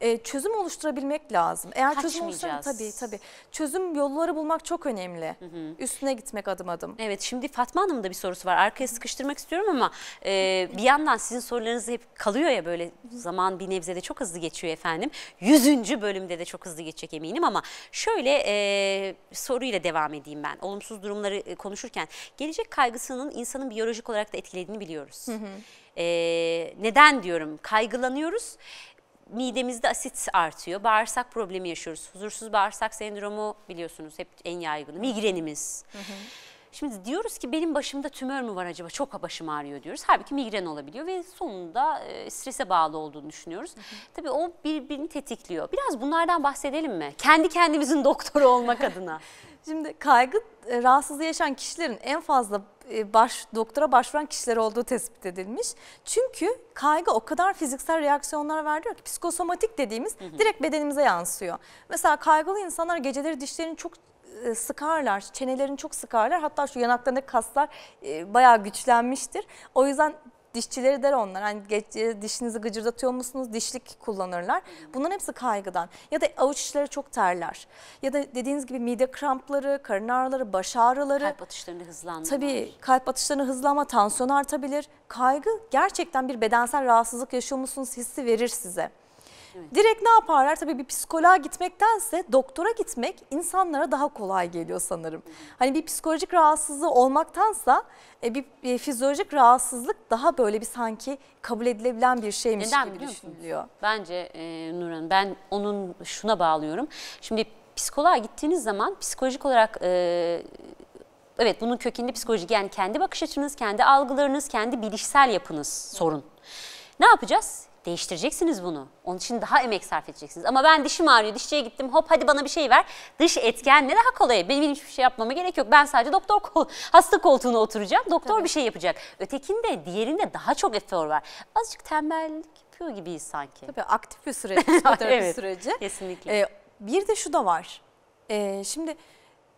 e, çözüm oluşturabilmek lazım. Eğer çözüm oluşturur tabii tabii. Çözüm yolları bulmak çok önemli. Hı hı. Üstüne gitmek adım adım. Evet şimdi Fatma Hanım'ın da bir sorusu var. Arkaya sıkıştırmak istiyorum ama e, bir yandan sizin sorularınız hep kalıyor ya böyle zaman bir nebzede çok hızlı geçiyor efendim. Yüzüncü bölümde de çok hızlı geçecek eminim ama şöyle e, soruyla devam edeyim ben. Olumsuz durumları e, konuşurken gelecek kaygısının insanın biyolojik olarak da etkilediğini biliyoruz. Hı hı. E, neden diyorum kaygılanıyoruz midemizde asit artıyor. Bağırsak problemi yaşıyoruz. Huzursuz bağırsak sendromu biliyorsunuz hep en yaygın. Migrenimiz. Şimdi diyoruz ki benim başımda tümör mü var acaba? Çok başım ağrıyor diyoruz. Halbuki migren olabiliyor ve sonunda e, strese bağlı olduğunu düşünüyoruz. Tabii o birbirini tetikliyor. Biraz bunlardan bahsedelim mi? Kendi kendimizin doktoru olmak adına. Şimdi kaygı rahatsızlığı yaşayan kişilerin en fazla e, baş, doktora başvuran kişiler olduğu tespit edilmiş. Çünkü kaygı o kadar fiziksel reaksiyonlar veriyor ki psikosomatik dediğimiz hı hı. direkt bedenimize yansıyor. Mesela kaygılı insanlar geceleri dişlerini çok e, sıkarlar, çenelerini çok sıkarlar. Hatta şu yanaklarındaki kaslar e, bayağı güçlenmiştir. O yüzden Dişçileri der onlar. Hani e, dişinizi gıcırdatıyor musunuz? Dişlik kullanırlar. Bunların hepsi kaygıdan. Ya da avuç içleri çok terler. Ya da dediğiniz gibi mide krampları, karın ağrıları, baş ağrıları. Kalp atışlarını hızlanma. Tabii kalp atışlarını hızlama tansiyon artabilir. Kaygı gerçekten bir bedensel rahatsızlık yaşıyor musunuz hissi verir size. Direkt ne yaparlar? Tabii bir psikoloğa gitmektense doktora gitmek insanlara daha kolay geliyor sanırım. Hani bir psikolojik rahatsızlığı olmaktansa e, bir, bir e, fizyolojik rahatsızlık daha böyle bir sanki kabul edilebilen bir şeymiş Neden, gibi düşünülüyor. Musunuz? Bence e, Nurhan ben onun şuna bağlıyorum. Şimdi psikoloğa gittiğiniz zaman psikolojik olarak e, evet bunun kökeninde psikoloji. yani kendi bakış açınız, kendi algılarınız, kendi bilişsel yapınız sorun. Ne yapacağız? değiştireceksiniz bunu. Onun için daha emek sarf edeceksiniz. Ama ben dişim ağrıyor, dişçiye gittim hop hadi bana bir şey ver. Dış etken ne daha kolay. Benim hiçbir şey yapmama gerek yok. Ben sadece doktor kol, hasta koltuğuna oturacağım. Doktor Tabii. bir şey yapacak. Ötekinde diğerinde daha çok efor var. Azıcık tembellik yapıyor gibiyiz sanki. Tabii aktif bir süreci. psikoterapi evet, süreci. Kesinlikle. Ee, bir de şu da var. Ee, şimdi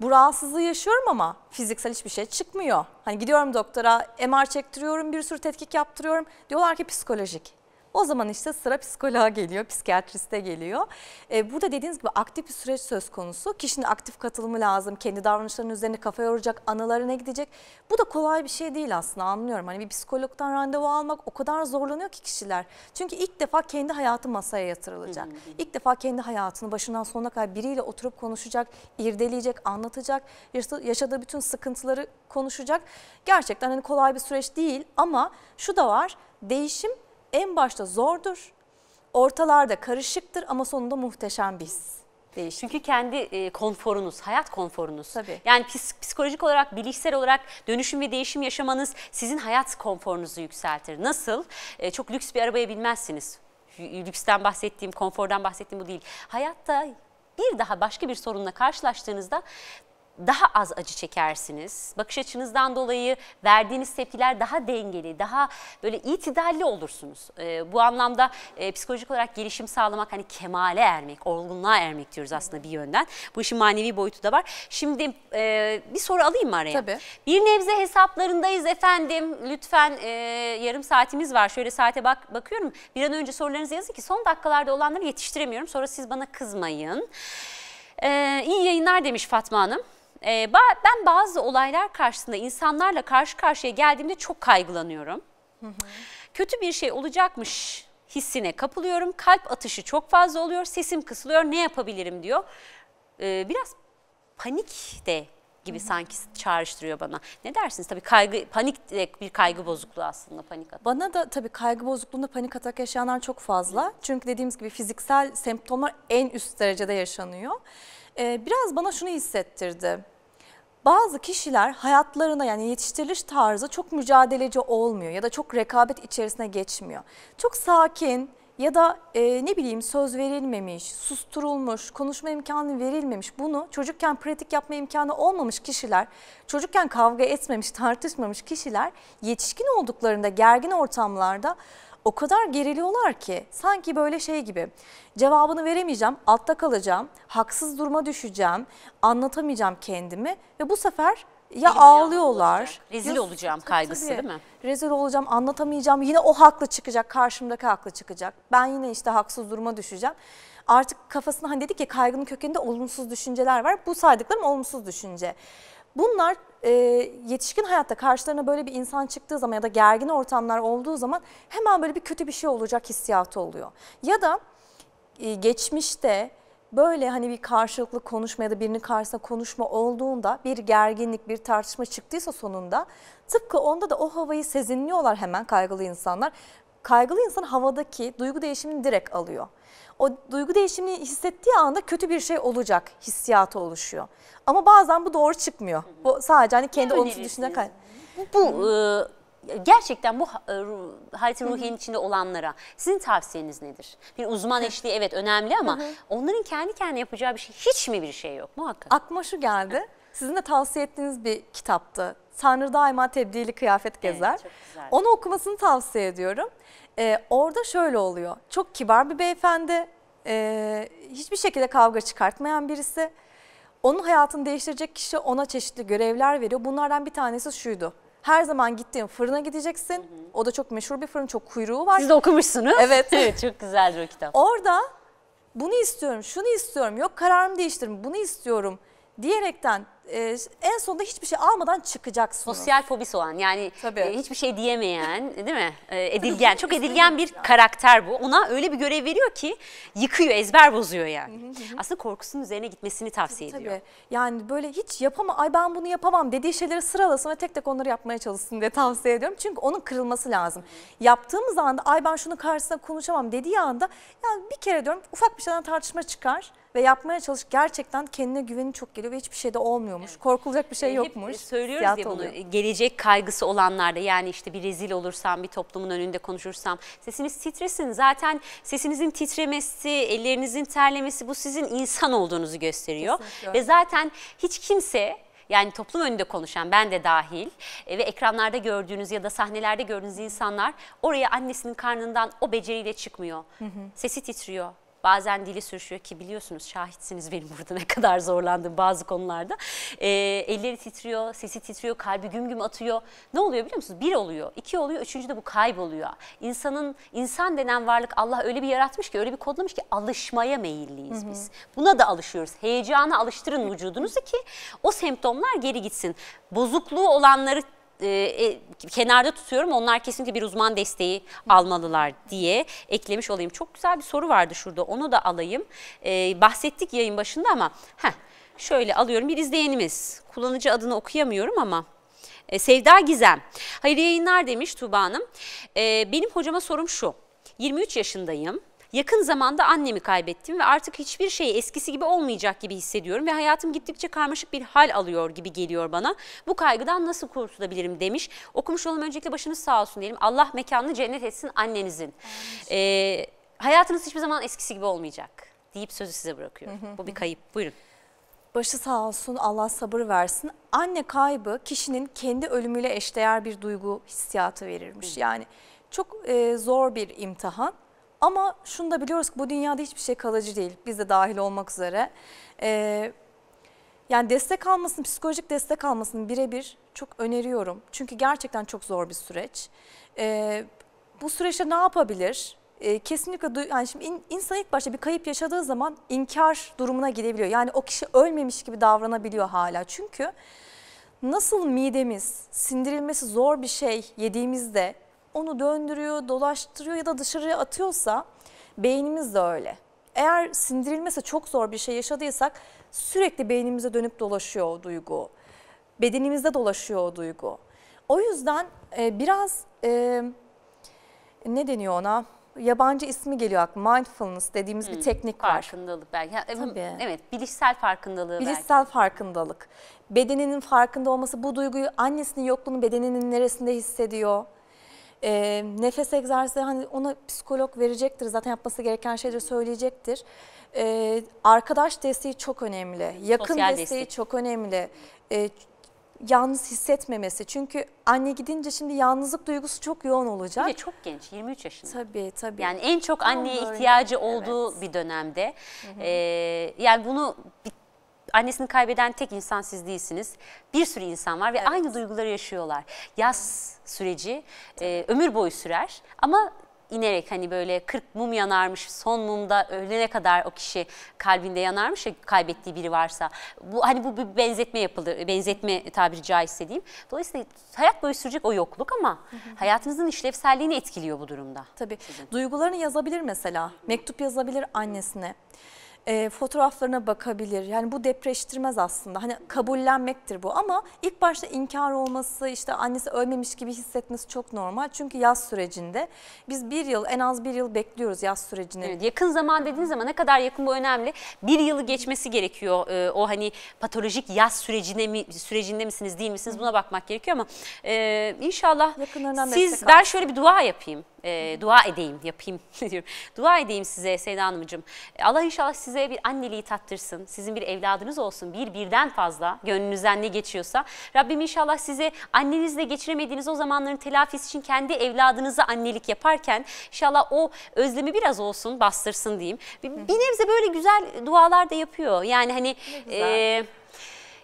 bu rahatsızlığı yaşıyorum ama fiziksel hiçbir şey çıkmıyor. Hani gidiyorum doktora, MR çektiriyorum, bir sürü tetkik yaptırıyorum. Diyorlar ki psikolojik. O zaman işte sıra psikoloğa geliyor, psikiyatriste geliyor. E, burada dediğiniz gibi aktif bir süreç söz konusu. Kişinin aktif katılımı lazım. Kendi davranışlarının üzerine kafa yoracak, anılarına gidecek. Bu da kolay bir şey değil aslında anlıyorum. Hani bir psikologdan randevu almak o kadar zorlanıyor ki kişiler. Çünkü ilk defa kendi hayatı masaya yatırılacak. İlk defa kendi hayatını başından sonuna kadar biriyle oturup konuşacak, irdeleyecek, anlatacak, yaşadığı bütün sıkıntıları konuşacak. Gerçekten hani kolay bir süreç değil ama şu da var. Değişim en başta zordur, ortalarda karışıktır ama sonunda muhteşem bir his. Değişti. Çünkü kendi e, konforunuz, hayat konforunuz. Tabii. Yani psikolojik olarak, bilişsel olarak dönüşüm ve değişim yaşamanız sizin hayat konforunuzu yükseltir. Nasıl? E, çok lüks bir arabaya binmezsiniz. Lüksten bahsettiğim, konfordan bahsettiğim bu değil. Hayatta bir daha başka bir sorunla karşılaştığınızda daha az acı çekersiniz. Bakış açınızdan dolayı verdiğiniz tepkiler daha dengeli, daha böyle itidalli olursunuz. E, bu anlamda e, psikolojik olarak gelişim sağlamak hani kemale ermek, olgunluğa ermek diyoruz aslında bir yönden. Bu işin manevi boyutu da var. Şimdi e, bir soru alayım mı araya? Tabii. Bir nebze hesaplarındayız efendim. Lütfen e, yarım saatimiz var. Şöyle saate bak bakıyorum. Bir an önce sorularınızı yazın ki son dakikalarda olanları yetiştiremiyorum. Sonra siz bana kızmayın. Ee, iyi yayınlar demiş Fatma Hanım e, ben bazı olaylar karşısında insanlarla karşı karşıya geldiğimde çok kaygılanıyorum. Hı hı. Kötü bir şey olacakmış hissine kapılıyorum. Kalp atışı çok fazla oluyor. Sesim kısılıyor. Ne yapabilirim diyor. E, biraz panik de gibi sanki çağrıştırıyor bana. Ne dersiniz? Tabii kaygı, panik de bir kaygı bozukluğu aslında panik atak. Bana da tabii kaygı bozukluğunda panik atak yaşayanlar çok fazla. Çünkü dediğimiz gibi fiziksel semptomlar en üst derecede yaşanıyor. Ee, biraz bana şunu hissettirdi. Bazı kişiler hayatlarına yani yetiştiriliş tarzı çok mücadeleci olmuyor ya da çok rekabet içerisine geçmiyor. Çok sakin ya da e, ne bileyim söz verilmemiş, susturulmuş, konuşma imkanı verilmemiş bunu çocukken pratik yapma imkanı olmamış kişiler, çocukken kavga etmemiş, tartışmamış kişiler yetişkin olduklarında gergin ortamlarda o kadar geriliyorlar ki sanki böyle şey gibi cevabını veremeyeceğim, altta kalacağım, haksız duruma düşeceğim, anlatamayacağım kendimi ve bu sefer ya Benim ağlıyorlar. Olacak. Rezil ya, olacağım kaygısı tabii, değil mi? Rezil olacağım, anlatamayacağım. Yine o haklı çıkacak, karşımdaki haklı çıkacak. Ben yine işte haksız duruma düşeceğim. Artık kafasına hani dedik ya kaygının kökeninde olumsuz düşünceler var. Bu saydıklarım olumsuz düşünce. Bunlar e, yetişkin hayatta karşılarına böyle bir insan çıktığı zaman ya da gergin ortamlar olduğu zaman hemen böyle bir kötü bir şey olacak hissiyatı oluyor. Ya da e, geçmişte böyle hani bir karşılıklı konuşma ya da birinin karşısında konuşma olduğunda bir gerginlik, bir tartışma çıktıysa sonunda tıpkı onda da o havayı sezinliyorlar hemen kaygılı insanlar kaygılı insan havadaki duygu değişimini direkt alıyor. O duygu değişimini hissettiği anda kötü bir şey olacak hissiyatı oluşuyor. Ama bazen bu doğru çıkmıyor. Bu sadece hani kendi olumsuz düşünce kay. Bu, e, gerçekten bu e, harita içinde olanlara sizin tavsiyeniz nedir? Bir uzman eşliği evet önemli ama onların kendi kendine yapacağı bir şey hiç mi bir şey yok muhakkak? Akma şu geldi. Sizin de tavsiye ettiğiniz bir kitaptı Tanrı daima tebdili kıyafet gezer. Evet, Onu okumasını tavsiye ediyorum. Ee, orada şöyle oluyor. Çok kibar bir beyefendi. Ee, hiçbir şekilde kavga çıkartmayan birisi. Onun hayatını değiştirecek kişi ona çeşitli görevler veriyor. Bunlardan bir tanesi şuydu. Her zaman gittiğin fırına gideceksin. Hı hı. O da çok meşhur bir fırın, çok kuyruğu var. Siz de okumuşsunuz. Evet. evet çok güzel bir kitap. Orada bunu istiyorum, şunu istiyorum, yok kararımı değiştirme, bunu istiyorum diyerekten e, en sonunda hiçbir şey almadan çıkacaksınız. Sosyal fobis olan yani E, hiçbir şey diyemeyen değil mi? E, edilgen çok edilgen bir karakter bu. Ona öyle bir görev veriyor ki yıkıyor ezber bozuyor yani. Hı hı Aslında korkusunun üzerine gitmesini tavsiye Tabii. ediyor. Tabii. Yani böyle hiç yapama ay ben bunu yapamam dediği şeyleri sıralasın ve tek tek onları yapmaya çalışsın diye tavsiye ediyorum. Çünkü onun kırılması lazım. Yaptığımız anda ay ben şunu karşısına konuşamam dediği anda yani bir kere diyorum ufak bir şeyden tartışma çıkar ve yapmaya çalış gerçekten kendine güveni çok geliyor ve hiçbir şeyde olmuyormuş. Evet. Korkulacak bir şey e, yokmuş. Hep söylüyoruz Siyat ya bunu oluyor. gelecek kaygısı olanlarda yani işte bir rezil olursam bir toplumun önünde konuşursam sesiniz titresin. Zaten sesinizin titremesi, ellerinizin terlemesi bu sizin insan olduğunuzu gösteriyor. Kesinlikle. Ve zaten hiç kimse yani toplum önünde konuşan ben de dahil e, ve ekranlarda gördüğünüz ya da sahnelerde gördüğünüz insanlar oraya annesinin karnından o beceriyle çıkmıyor. Hı hı. Sesi titriyor, Bazen dili sürüşüyor ki biliyorsunuz şahitsiniz benim burada ne kadar zorlandığım bazı konularda. E, elleri titriyor, sesi titriyor, kalbi güm güm atıyor. Ne oluyor biliyor musunuz? Bir oluyor, iki oluyor, üçüncü de bu kayboluyor. İnsanın, insan denen varlık Allah öyle bir yaratmış ki, öyle bir kodlamış ki alışmaya meyilliyiz hı hı. biz. Buna da alışıyoruz. Heyecana alıştırın vücudunuzu ki o semptomlar geri gitsin. Bozukluğu olanları e, e, kenarda tutuyorum. Onlar kesinlikle bir uzman desteği almalılar diye eklemiş olayım. Çok güzel bir soru vardı şurada onu da alayım. E, bahsettik yayın başında ama heh, şöyle alıyorum bir izleyenimiz. Kullanıcı adını okuyamıyorum ama. E, Sevda Gizem. Hayır yayınlar demiş Tuba Hanım. E, benim hocama sorum şu. 23 yaşındayım. Yakın zamanda annemi kaybettim ve artık hiçbir şey eskisi gibi olmayacak gibi hissediyorum ve hayatım gittikçe karmaşık bir hal alıyor gibi geliyor bana. Bu kaygıdan nasıl kurtulabilirim demiş. Okumuş olalım öncelikle başınız sağ olsun diyelim. Allah mekanını cennet etsin annenizin. Ee, hayatınız hiçbir zaman eskisi gibi olmayacak deyip sözü size bırakıyorum. Bu bir kayıp. Buyurun. Başı sağ olsun Allah sabır versin. Anne kaybı kişinin kendi ölümüyle eşdeğer bir duygu hissiyatı verirmiş. Yani çok e, zor bir imtihan. Ama şunu da biliyoruz ki bu dünyada hiçbir şey kalıcı değil. Biz de dahil olmak üzere. Ee, yani destek almasını, psikolojik destek almasını birebir çok öneriyorum. Çünkü gerçekten çok zor bir süreç. Ee, bu süreçte ne yapabilir? Ee, kesinlikle yani şimdi in, insan ilk başta bir kayıp yaşadığı zaman inkar durumuna gidebiliyor. Yani o kişi ölmemiş gibi davranabiliyor hala. Çünkü nasıl midemiz sindirilmesi zor bir şey yediğimizde onu döndürüyor, dolaştırıyor ya da dışarıya atıyorsa beynimiz de öyle. Eğer sindirilmesi çok zor bir şey yaşadıysak sürekli beynimize dönüp dolaşıyor o duygu. Bedenimizde dolaşıyor o duygu. O yüzden e, biraz e, ne deniyor ona? Yabancı ismi geliyor aklıma. Mindfulness dediğimiz hmm, bir teknik var. Farkındalık belki. Tabii. Evet, bilişsel farkındalığı Bilişsel belki. farkındalık. Bedeninin farkında olması, bu duyguyu annesinin yokluğunu bedeninin neresinde hissediyor? E, nefes egzersizi hani ona psikolog verecektir. Zaten yapması gereken şeyleri söyleyecektir. E, arkadaş desteği çok önemli. Yakın Sosyal desteği destek. çok önemli. E, yalnız hissetmemesi. Çünkü anne gidince şimdi yalnızlık duygusu çok yoğun olacak. Bir de çok genç 23 yaşında. Tabii tabii. Yani en çok anneye ihtiyacı olduğu evet. bir dönemde. Hı hı. Ee, yani bunu bir annesini kaybeden tek insan siz değilsiniz. Bir sürü insan var ve evet. aynı duyguları yaşıyorlar. Yaz süreci e, ömür boyu sürer ama inerek hani böyle 40 mum yanarmış son mumda ölene kadar o kişi kalbinde yanarmış ya kaybettiği biri varsa. Bu hani bu bir benzetme yapılır. Benzetme tabiri caizse diyeyim. Dolayısıyla hayat boyu sürecek o yokluk ama hı hayatınızın işlevselliğini etkiliyor bu durumda. Tabii. Sizin. Duygularını yazabilir mesela. Mektup yazabilir annesine e, fotoğraflarına bakabilir. Yani bu depreştirmez aslında. Hani kabullenmektir bu ama ilk başta inkar olması, işte annesi ölmemiş gibi hissetmesi çok normal. Çünkü yaz sürecinde biz bir yıl en az bir yıl bekliyoruz yaz sürecini. Evet, yakın zaman dediğiniz zaman ne kadar yakın bu önemli. Bir yılı geçmesi gerekiyor. E, o hani patolojik yaz sürecine mi sürecinde misiniz değil misiniz buna bakmak gerekiyor ama e, inşallah siz ben şöyle bir dua yapayım e, dua edeyim, yapayım diyorum. Dua edeyim size Seyda Hanımcığım. Ee, Allah inşallah size bir anneliği tattırsın. Sizin bir evladınız olsun. Bir birden fazla gönlünüzden ne geçiyorsa. Rabbim inşallah size annenizle geçiremediğiniz o zamanların telafisi için kendi evladınıza annelik yaparken inşallah o özlemi biraz olsun bastırsın diyeyim. Bir, bir nebze böyle güzel dualar da yapıyor. Yani hani... E,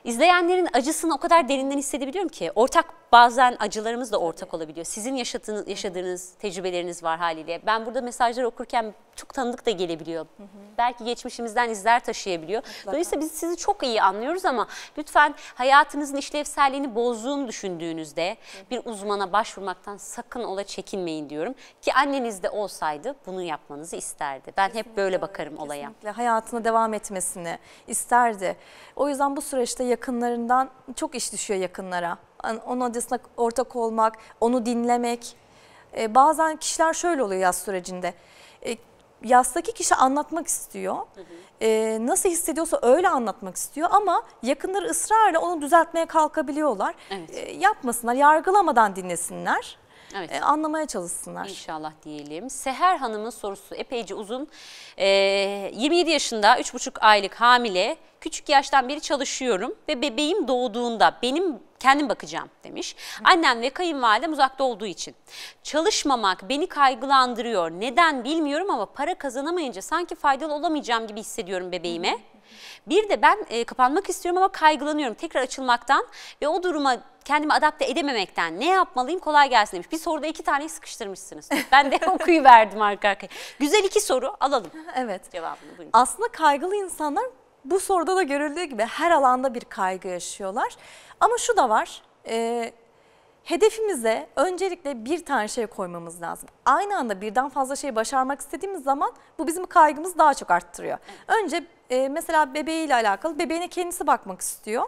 İzleyenlerin acısını o kadar derinden hissedebiliyorum ki ortak bazen acılarımız da ortak olabiliyor. Sizin yaşadığınız, yaşadığınız tecrübeleriniz var haliyle. Ben burada mesajları okurken çok tanıdık da gelebiliyor. Hı hı. Belki geçmişimizden izler taşıyabiliyor. Mutlaka. Dolayısıyla biz sizi çok iyi anlıyoruz ama lütfen hayatınızın işlevselliğini bozduğunu düşündüğünüzde hı. bir uzmana başvurmaktan sakın ola çekinmeyin diyorum. Ki anneniz de olsaydı bunu yapmanızı isterdi. Ben kesinlikle, hep böyle bakarım olaya. Kesinlikle hayatına devam etmesini isterdi. O yüzden bu süreçte yakınlarından çok iş düşüyor yakınlara. Hani onun acısına ortak olmak, onu dinlemek. E, bazen kişiler şöyle oluyor yaz sürecinde. E, yastaki kişi anlatmak istiyor. E, nasıl hissediyorsa öyle anlatmak istiyor ama yakınları ısrarla onu düzeltmeye kalkabiliyorlar. Evet. E, yapmasınlar, yargılamadan dinlesinler. Evet. E, anlamaya çalışsınlar. İnşallah diyelim. Seher Hanım'ın sorusu epeyce uzun. E, 27 yaşında 3,5 aylık hamile küçük yaştan beri çalışıyorum ve bebeğim doğduğunda benim kendim bakacağım demiş. Annem ve kayınvalidem uzakta olduğu için. Çalışmamak beni kaygılandırıyor. Neden bilmiyorum ama para kazanamayınca sanki faydalı olamayacağım gibi hissediyorum bebeğime. Bir de ben e, kapanmak istiyorum ama kaygılanıyorum tekrar açılmaktan ve o duruma kendimi adapte edememekten ne yapmalıyım kolay gelsin demiş. Bir soruda iki tane sıkıştırmışsınız. Ben de okuyu verdim arka arkaya. Güzel iki soru alalım. Evet. Cevabını buyurun. Aslında kaygılı insanlar bu soruda da görüldüğü gibi her alanda bir kaygı yaşıyorlar. Ama şu da var, e, hedefimize öncelikle bir tane şey koymamız lazım. Aynı anda birden fazla şeyi başarmak istediğimiz zaman bu bizim kaygımızı daha çok arttırıyor. Önce e, mesela bebeğiyle alakalı bebeğine kendisi bakmak istiyor.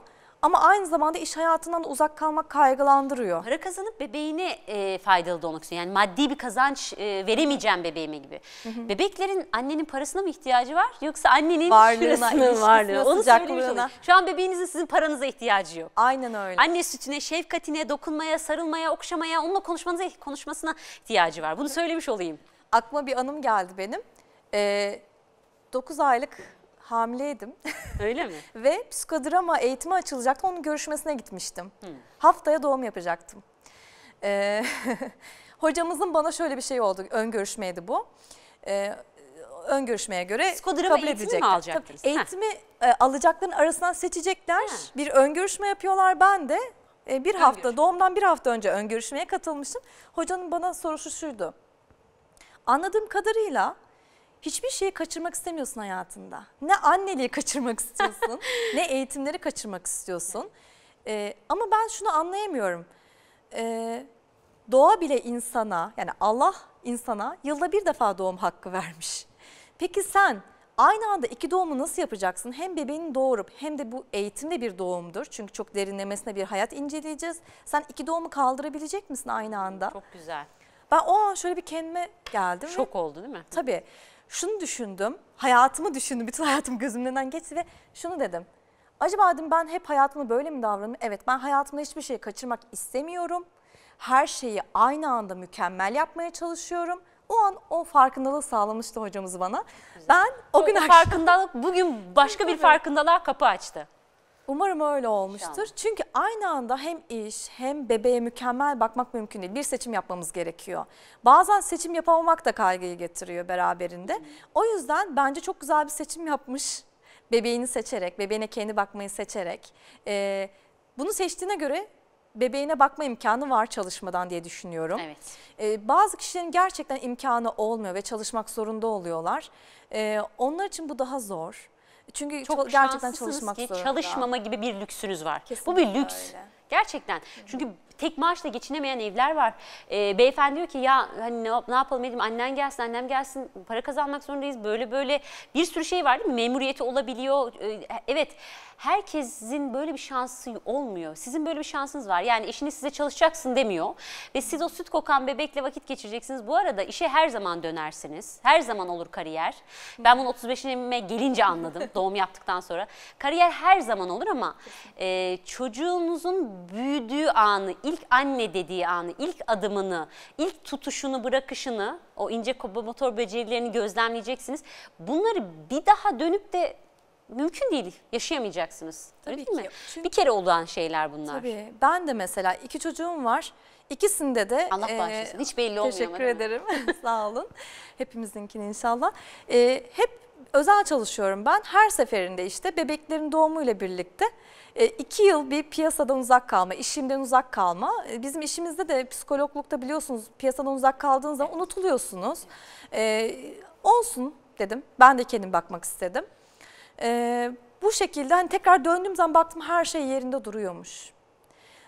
Ama aynı zamanda iş hayatından uzak kalmak kaygılandırıyor. Para kazanıp bebeğine e, faydalı da olmak istiyor. Yani maddi bir kazanç e, veremeyeceğim bebeğime gibi. Hı hı. Bebeklerin annenin parasına mı ihtiyacı var yoksa annenin varlığına, şurasına, varlığı, onu sıcaklığına. Şu an bebeğinizin sizin paranıza ihtiyacı yok. Aynen öyle. Anne sütüne, şefkatine, dokunmaya, sarılmaya, okşamaya, onunla konuşmanıza, konuşmasına ihtiyacı var. Bunu söylemiş olayım. Aklıma bir anım geldi benim. Ee, 9 aylık hamileydim. Öyle mi? Ve psikodrama eğitimi açılacaktı. Onun görüşmesine gitmiştim. Hı. Haftaya doğum yapacaktım. Ee, hocamızın bana şöyle bir şey oldu. Ön görüşmeydi bu. Ee, ön görüşmeye göre Skodrama kabul edecekler. eğitimi e, alacakların arasından seçecekler. Ha. Bir ön görüşme yapıyorlar. Ben de e, bir ön hafta görüşme. doğumdan bir hafta önce ön görüşmeye katılmıştım. Hocanın bana sorusu şuydu. Anladığım kadarıyla hiçbir şeyi kaçırmak istemiyorsun hayatında. Ne anneliği kaçırmak istiyorsun ne eğitimleri kaçırmak istiyorsun. Ee, ama ben şunu anlayamıyorum. Ee, doğa bile insana yani Allah insana yılda bir defa doğum hakkı vermiş. Peki sen aynı anda iki doğumu nasıl yapacaksın? Hem bebeğini doğurup hem de bu eğitimde bir doğumdur. Çünkü çok derinlemesine bir hayat inceleyeceğiz. Sen iki doğumu kaldırabilecek misin aynı anda? Çok güzel. Ben o an şöyle bir kendime geldim. Şok ve, oldu değil mi? Tabii şunu düşündüm. Hayatımı düşündüm. Bütün hayatım gözümden geçti ve şunu dedim. Acaba dedim ben hep hayatımda böyle mi davranıyorum? Evet ben hayatımda hiçbir şey kaçırmak istemiyorum. Her şeyi aynı anda mükemmel yapmaya çalışıyorum. O an o farkındalık sağlamıştı hocamız bana. Güzel. Ben o, o gün o akşam... farkındalık bugün başka bir farkındalığa kapı açtı. Umarım öyle olmuştur. İnşallah. Çünkü aynı anda hem iş hem bebeğe mükemmel bakmak mümkün değil. Bir seçim yapmamız gerekiyor. Bazen seçim yapamamak da kaygıyı getiriyor beraberinde. O yüzden bence çok güzel bir seçim yapmış. Bebeğini seçerek, bebeğine kendi bakmayı seçerek. Ee, bunu seçtiğine göre bebeğine bakma imkanı var çalışmadan diye düşünüyorum. Evet. Ee, bazı kişilerin gerçekten imkanı olmuyor ve çalışmak zorunda oluyorlar. Ee, onlar için bu daha zor. Çünkü çok ço gerçekten çalışmak ki zorunda. çalışmama gibi bir lüksünüz var. Kesinlikle Bu bir lüks. Öyle. Gerçekten. Çünkü tek maaşla geçinemeyen evler var. Ee, beyefendi diyor ki ya hani ne, ne yapalım dedim annen gelsin annem gelsin para kazanmak zorundayız. Böyle böyle bir sürü şey var değil mi? Memuriyeti olabiliyor. Ee, evet herkesin böyle bir şansı olmuyor. Sizin böyle bir şansınız var. Yani eşiniz size çalışacaksın demiyor ve siz o süt kokan bebekle vakit geçireceksiniz. Bu arada işe her zaman dönersiniz. Her zaman olur kariyer. Ben bunu 35'ime gelince anladım doğum yaptıktan sonra. Kariyer her zaman olur ama e, çocuğunuzun büyüdüğü anı, ilk anne dediği anı, ilk adımını, ilk tutuşunu, bırakışını, o ince motor becerilerini gözlemleyeceksiniz. Bunları bir daha dönüp de mümkün değil. Yaşayamayacaksınız. Tabii Öyle değil ki. mi? Çünkü, bir kere olan şeyler bunlar. Tabii. Ben de mesela iki çocuğum var. İkisinde de Allah bağışlasın. E, Hiç belli olmuyor. Teşekkür ederim. Sağ olun. Hepimizinkini inşallah. E, hep özel çalışıyorum ben. Her seferinde işte bebeklerin doğumuyla birlikte iki yıl bir piyasadan uzak kalma, işimden uzak kalma. Bizim işimizde de psikologlukta biliyorsunuz piyasadan uzak kaldığınız zaman unutuluyorsunuz. Ee, olsun dedim. Ben de kendim bakmak istedim. E, bu şekilde hani tekrar döndüğüm zaman baktım her şey yerinde duruyormuş.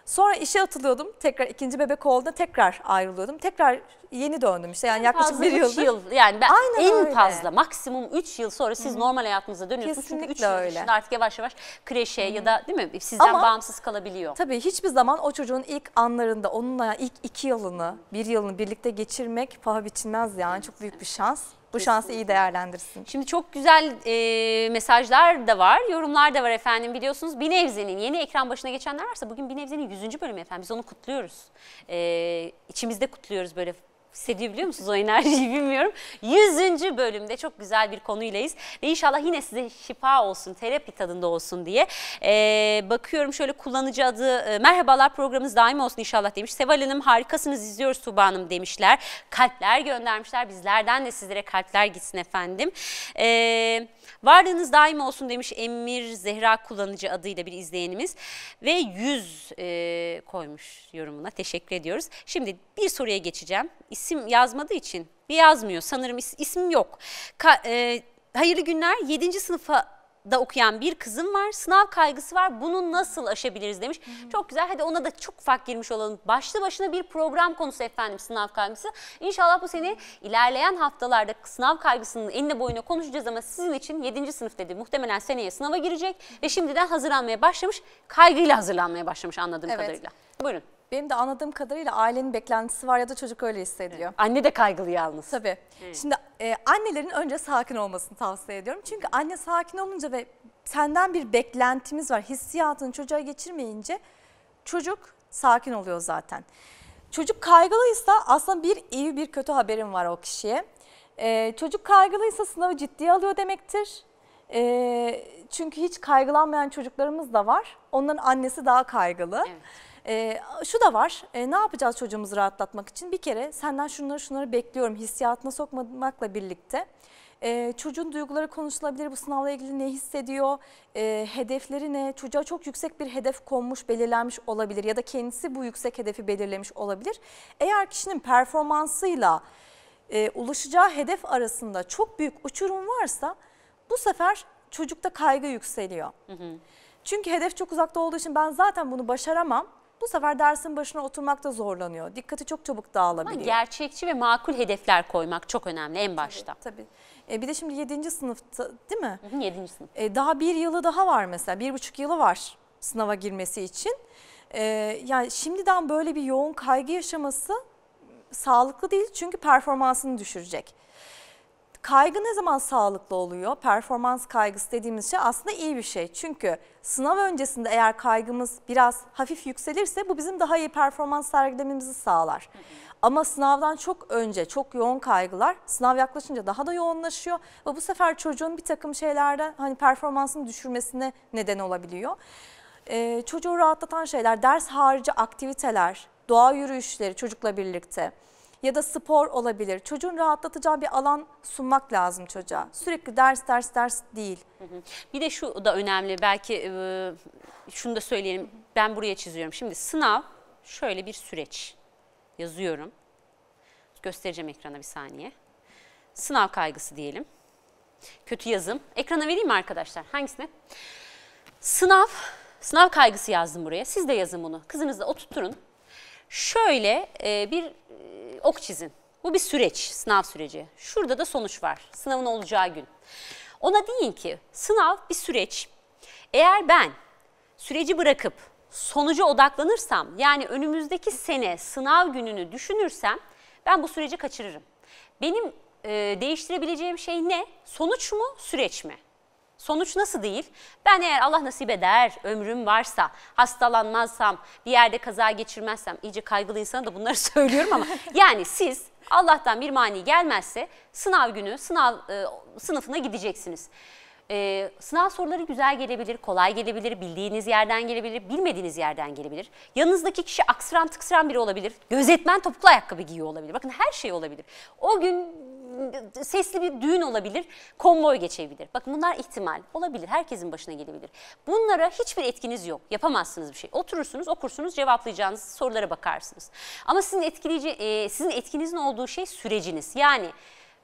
Sonra işe atılıyordum. Tekrar ikinci bebek olduğunda tekrar ayrılıyordum. Tekrar yeni döndüm işte yani en yaklaşık bir yıldır. yıl yani ben Aynen en öyle. fazla maksimum 3 yıl sonra siz Hı -hı. normal hayatınıza dönüyorsunuz. Kesinlikle Çünkü üç öyle. yıl içinde artık yavaş yavaş kreşe Hı -hı. ya da değil mi sizden Ama, bağımsız kalabiliyor. Tabii hiçbir zaman o çocuğun ilk anlarında onunla ilk iki yılını bir yılını birlikte geçirmek paha biçilmez yani evet, çok büyük bir şans bu şansı iyi değerlendirsin. Şimdi çok güzel e, mesajlar da var, yorumlar da var efendim biliyorsunuz. Binevzi'nin yeni ekran başına geçenler varsa bugün Binevzi'nin 100. bölümü efendim biz onu kutluyoruz. E, içimizde kutluyoruz böyle hissediyor musunuz o enerjiyi bilmiyorum. Yüzüncü bölümde çok güzel bir konuylayız. Ve inşallah yine size şifa olsun, terapi tadında olsun diye. Ee, bakıyorum şöyle kullanıcı adı e, merhabalar programınız daim olsun inşallah demiş. Seval Hanım harikasınız izliyoruz Tuba Hanım demişler. Kalpler göndermişler bizlerden de sizlere kalpler gitsin efendim. Eee... Varlığınız daim olsun demiş Emir Zehra kullanıcı adıyla bir izleyenimiz ve 100 e, koymuş yorumuna teşekkür ediyoruz. Şimdi bir soruya geçeceğim. İsim yazmadığı için bir yazmıyor sanırım is, ismim yok. Ka, e, hayırlı günler 7. sınıfa da okuyan bir kızım var. Sınav kaygısı var. Bunu nasıl aşabiliriz demiş. Hı hı. Çok güzel. Hadi ona da çok ufak girmiş olalım. Başlı başına bir program konusu efendim sınav kaygısı. İnşallah bu seni ilerleyen haftalarda sınav kaygısının enine boyuna konuşacağız ama sizin için 7. sınıf dedi. Muhtemelen seneye sınava girecek ve şimdiden hazırlanmaya başlamış. Kaygıyla hazırlanmaya başlamış anladığım evet. kadarıyla. Buyurun. Benim de anladığım kadarıyla ailenin beklentisi var ya da çocuk öyle hissediyor. Anne de kaygılı yalnız. Tabii. Evet. Şimdi e, annelerin önce sakin olmasını tavsiye ediyorum. Çünkü anne sakin olunca ve senden bir beklentimiz var. Hissiyatını çocuğa geçirmeyince çocuk sakin oluyor zaten. Çocuk kaygılıysa aslında bir iyi bir kötü haberim var o kişiye. Ee, çocuk kaygılıysa sınavı ciddiye alıyor demektir. Ee, çünkü hiç kaygılanmayan çocuklarımız da var. Onların annesi daha kaygılı. Evet. E, şu da var e, ne yapacağız çocuğumuzu rahatlatmak için? Bir kere senden şunları şunları bekliyorum hissiyatına sokmakla birlikte. Ee, çocuğun duyguları konuşulabilir, bu sınavla ilgili ne hissediyor, e, hedefleri ne, çocuğa çok yüksek bir hedef konmuş, belirlenmiş olabilir ya da kendisi bu yüksek hedefi belirlemiş olabilir. Eğer kişinin performansıyla e, ulaşacağı hedef arasında çok büyük uçurum varsa bu sefer çocukta kaygı yükseliyor. Hı hı. Çünkü hedef çok uzakta olduğu için ben zaten bunu başaramam bu sefer dersin başına oturmakta zorlanıyor. Dikkati çok çabuk dağılabiliyor. Ama gerçekçi ve makul hedefler koymak çok önemli en başta. Tabii. tabii. E, bir de şimdi 7. sınıfta değil mi? 7. sınıf. E, daha bir yılı daha var mesela. Bir buçuk yılı var sınava girmesi için. E, yani şimdiden böyle bir yoğun kaygı yaşaması sağlıklı değil çünkü performansını düşürecek. Kaygı ne zaman sağlıklı oluyor? Performans kaygısı dediğimiz şey aslında iyi bir şey. Çünkü sınav öncesinde eğer kaygımız biraz hafif yükselirse bu bizim daha iyi performans sergilememizi sağlar. Ama sınavdan çok önce çok yoğun kaygılar sınav yaklaşınca daha da yoğunlaşıyor ve bu sefer çocuğun bir takım şeylerde hani performansını düşürmesine neden olabiliyor. Ee, çocuğu rahatlatan şeyler ders harici aktiviteler, doğa yürüyüşleri çocukla birlikte ya da spor olabilir. Çocuğun rahatlatacağı bir alan sunmak lazım çocuğa. Sürekli ders ders ders değil. Bir de şu da önemli belki e, şunu da söyleyelim ben buraya çiziyorum. Şimdi sınav şöyle bir süreç yazıyorum. Göstereceğim ekrana bir saniye. Sınav kaygısı diyelim. Kötü yazım. Ekrana vereyim mi arkadaşlar? Hangisine? Sınav, sınav kaygısı yazdım buraya. Siz de yazın bunu. Kızınızla oturtun. Şöyle e, bir ok çizin. Bu bir süreç, sınav süreci. Şurada da sonuç var, sınavın olacağı gün. Ona deyin ki sınav bir süreç. Eğer ben süreci bırakıp sonuca odaklanırsam, yani önümüzdeki sene sınav gününü düşünürsem ben bu süreci kaçırırım. Benim e, değiştirebileceğim şey ne? Sonuç mu, süreç mi? Sonuç nasıl değil? Ben eğer Allah nasip eder, ömrüm varsa, hastalanmazsam, bir yerde kaza geçirmezsem, iyice kaygılı insana da bunları söylüyorum ama yani siz Allah'tan bir mani gelmezse sınav günü sınav e, sınıfına gideceksiniz. E, sınav soruları güzel gelebilir, kolay gelebilir, bildiğiniz yerden gelebilir, bilmediğiniz yerden gelebilir. Yanınızdaki kişi aksıran tıksıran biri olabilir, gözetmen topuklu ayakkabı giyiyor olabilir. Bakın her şey olabilir. O gün sesli bir düğün olabilir, konvoy geçebilir. Bakın bunlar ihtimal olabilir, herkesin başına gelebilir. Bunlara hiçbir etkiniz yok, yapamazsınız bir şey. Oturursunuz, okursunuz, cevaplayacağınız sorulara bakarsınız. Ama sizin etkileyici, e, sizin etkinizin olduğu şey süreciniz. Yani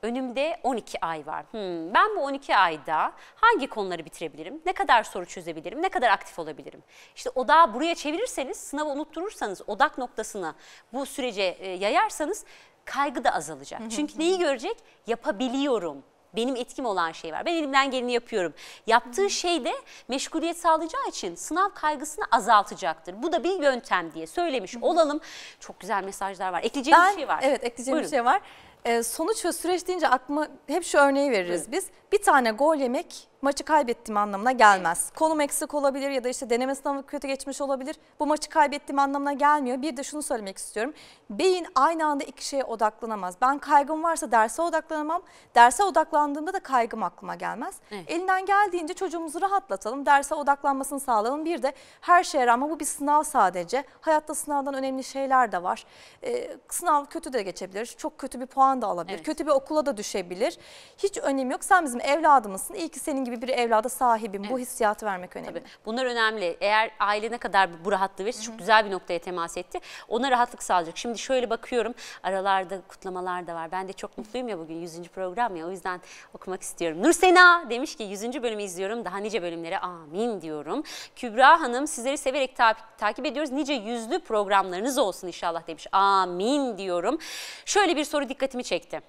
önümde 12 ay var. Hmm, ben bu 12 ayda hangi konuları bitirebilirim? Ne kadar soru çözebilirim? Ne kadar aktif olabilirim? İşte odağı buraya çevirirseniz, sınavı unutturursanız, odak noktasına bu sürece e, yayarsanız kaygı da azalacak. Çünkü neyi görecek? Yapabiliyorum benim etkim olan şey var. Ben elimden geleni yapıyorum. Yaptığı şey de meşguliyet sağlayacağı için sınav kaygısını azaltacaktır. Bu da bir yöntem diye söylemiş olalım. Çok güzel mesajlar var. Ekleyeceğim ben, bir şey var. Evet ekleyeceğim Buyurun. bir şey var. Ee, sonuç ve süreç deyince aklıma hep şu örneği veririz Buyurun. biz. Bir tane gol yemek maçı kaybettim anlamına gelmez. Konum eksik olabilir ya da işte deneme sınavı kötü geçmiş olabilir. Bu maçı kaybettim anlamına gelmiyor. Bir de şunu söylemek istiyorum. Beyin aynı anda iki şeye odaklanamaz. Ben kaygım varsa derse odaklanamam. Derse odaklandığımda da kaygım aklıma gelmez. Evet. Elinden geldiğince çocuğumuzu rahatlatalım. Derse odaklanmasını sağlayalım. Bir de her şeye rağmen bu bir sınav sadece. Hayatta sınavdan önemli şeyler de var. Ee, sınav kötü de geçebilir. Çok kötü bir puan da alabilir. Evet. Kötü bir okula da düşebilir. Hiç önemi yok. Sen bizim evladımızsın. İyi ki senin gibi gibi bir evlada sahibim. Evet. Bu hissiyatı vermek önemli. Tabii. Bunlar önemli. Eğer aile ne kadar bu rahatlığı verirse Hı -hı. çok güzel bir noktaya temas etti. Ona rahatlık sağlayacak. Şimdi şöyle bakıyorum. Aralarda kutlamalar da var. Ben de çok mutluyum ya bugün 100. program ya. O yüzden okumak istiyorum. Nursena demiş ki 100. bölümü izliyorum. Daha nice bölümlere amin diyorum. Kübra Hanım sizleri severek ta takip ediyoruz. Nice yüzlü programlarınız olsun inşallah demiş. Amin diyorum. Şöyle bir soru dikkatimi çekti.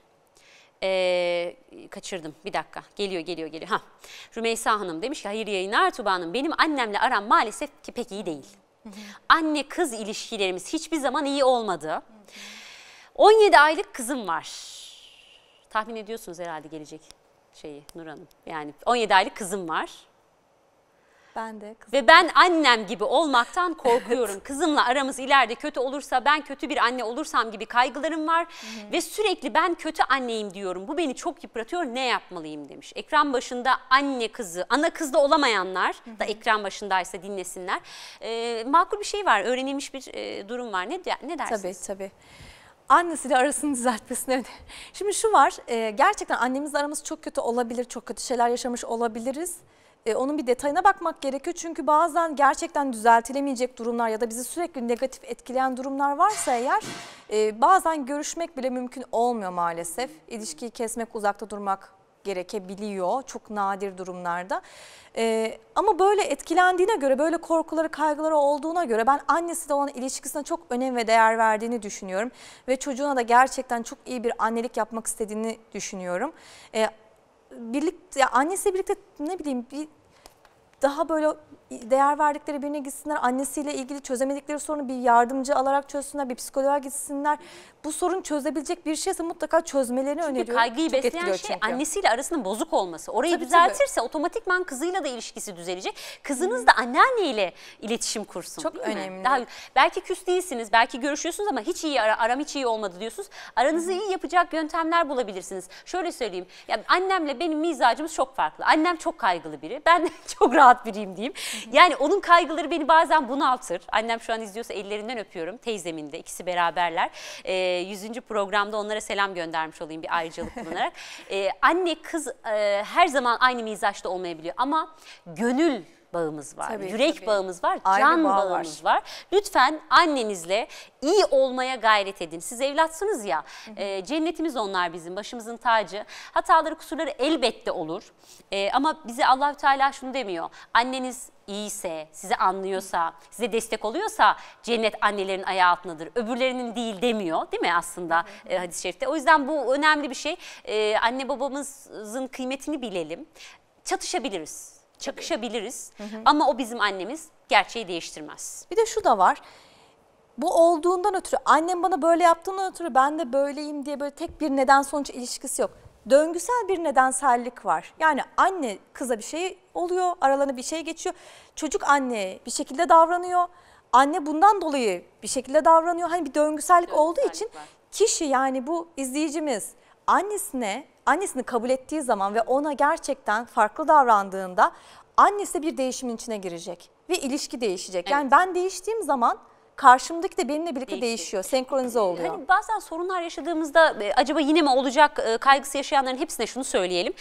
Ee, kaçırdım bir dakika geliyor geliyor geliyor. Ha. Rümeysa Hanım demiş ki hayır yayınlar Tuba Hanım benim annemle aram maalesef ki pek iyi değil. Anne kız ilişkilerimiz hiçbir zaman iyi olmadı. 17 aylık kızım var. Tahmin ediyorsunuz herhalde gelecek şeyi Nur Hanım. Yani 17 aylık kızım var. Ben de. Kızım. Ve ben annem gibi olmaktan korkuyorum. evet. Kızımla aramız ileride kötü olursa ben kötü bir anne olursam gibi kaygılarım var. Hı hı. Ve sürekli ben kötü anneyim diyorum. Bu beni çok yıpratıyor ne yapmalıyım demiş. Ekran başında anne kızı, ana kızda olamayanlar hı hı. da ekran başındaysa dinlesinler. Ee, makul bir şey var öğrenilmiş bir e, durum var. Ne, ne dersiniz? Tabii tabii annesiyle arasını düzeltmesine. Şimdi şu var e, gerçekten annemizle aramız çok kötü olabilir, çok kötü şeyler yaşamış olabiliriz. E, onun bir detayına bakmak gerekiyor. Çünkü bazen gerçekten düzeltilemeyecek durumlar ya da bizi sürekli negatif etkileyen durumlar varsa eğer e, bazen görüşmek bile mümkün olmuyor maalesef. İlişkiyi kesmek, uzakta durmak gerekebiliyor çok nadir durumlarda. E, ama böyle etkilendiğine göre, böyle korkuları, kaygıları olduğuna göre ben annesi annesiyle olan ilişkisine çok önem ve değer verdiğini düşünüyorum. Ve çocuğuna da gerçekten çok iyi bir annelik yapmak istediğini düşünüyorum. Ee, birlikte ya annesiyle birlikte ne bileyim bir daha böyle değer verdikleri birine gitsinler, annesiyle ilgili çözemedikleri sorunu bir yardımcı alarak çözsünler, bir psikoloğa gitsinler. Bu sorun çözebilecek bir şeyse mutlaka çözmelerini çünkü öneriyorum. Kaygıyı Çok besleyen şey çünkü. annesiyle arasının bozuk olması. Orayı tabii, düzeltirse tabii. otomatikman kızıyla da ilişkisi düzelecek. Kızınız hmm. da anneanneyle iletişim kursun. Çok önemli. Daha belki küs değilsiniz, belki görüşüyorsunuz ama hiç iyi ara, aram hiç iyi olmadı diyorsunuz. Aranızı hmm. iyi yapacak yöntemler bulabilirsiniz. Şöyle söyleyeyim. Ya annemle benim mizacımız çok farklı. Annem çok kaygılı biri. Ben çok rahat rahat biriyim diyeyim. Yani onun kaygıları beni bazen bunaltır. Annem şu an izliyorsa ellerinden öpüyorum. Teyzemin de ikisi beraberler. E, ee, 100. programda onlara selam göndermiş olayım bir ayrıcalık bulunarak. e, anne kız e, her zaman aynı mizaçta olmayabiliyor ama gönül bağımız var, tabii, yürek tabii. bağımız var, Ayrı can bağ bağımız var. var. Lütfen annenizle iyi olmaya gayret edin. Siz evlatsınız ya, E, cennetimiz onlar bizim, başımızın tacı. Hataları, kusurları elbette olur. E, ama bize Allahü Teala şunu demiyor. Anneniz iyiyse, sizi anlıyorsa, size destek oluyorsa cennet annelerin ayağı altındadır. Öbürlerinin değil demiyor değil mi aslında e, hadis-i şerifte. O yüzden bu önemli bir şey. E, anne babamızın kıymetini bilelim. Çatışabiliriz çakışabiliriz hı hı. ama o bizim annemiz gerçeği değiştirmez. Bir de şu da var. Bu olduğundan ötürü annem bana böyle yaptığından ötürü ben de böyleyim diye böyle tek bir neden sonuç ilişkisi yok. Döngüsel bir nedensellik var. Yani anne kıza bir şey oluyor, aralarına bir şey geçiyor. Çocuk anne bir şekilde davranıyor. Anne bundan dolayı bir şekilde davranıyor. Hani bir döngüsellik, döngüsellik olduğu için var. kişi yani bu izleyicimiz annesine annesini kabul ettiği zaman ve ona gerçekten farklı davrandığında annesi bir değişimin içine girecek ve ilişki değişecek. Evet. Yani ben değiştiğim zaman karşımdaki de benimle birlikte Değişik. değişiyor, senkronize hani oluyor. Hani bazen sorunlar yaşadığımızda e, acaba yine mi olacak e, kaygısı yaşayanların hepsine şunu söyleyelim.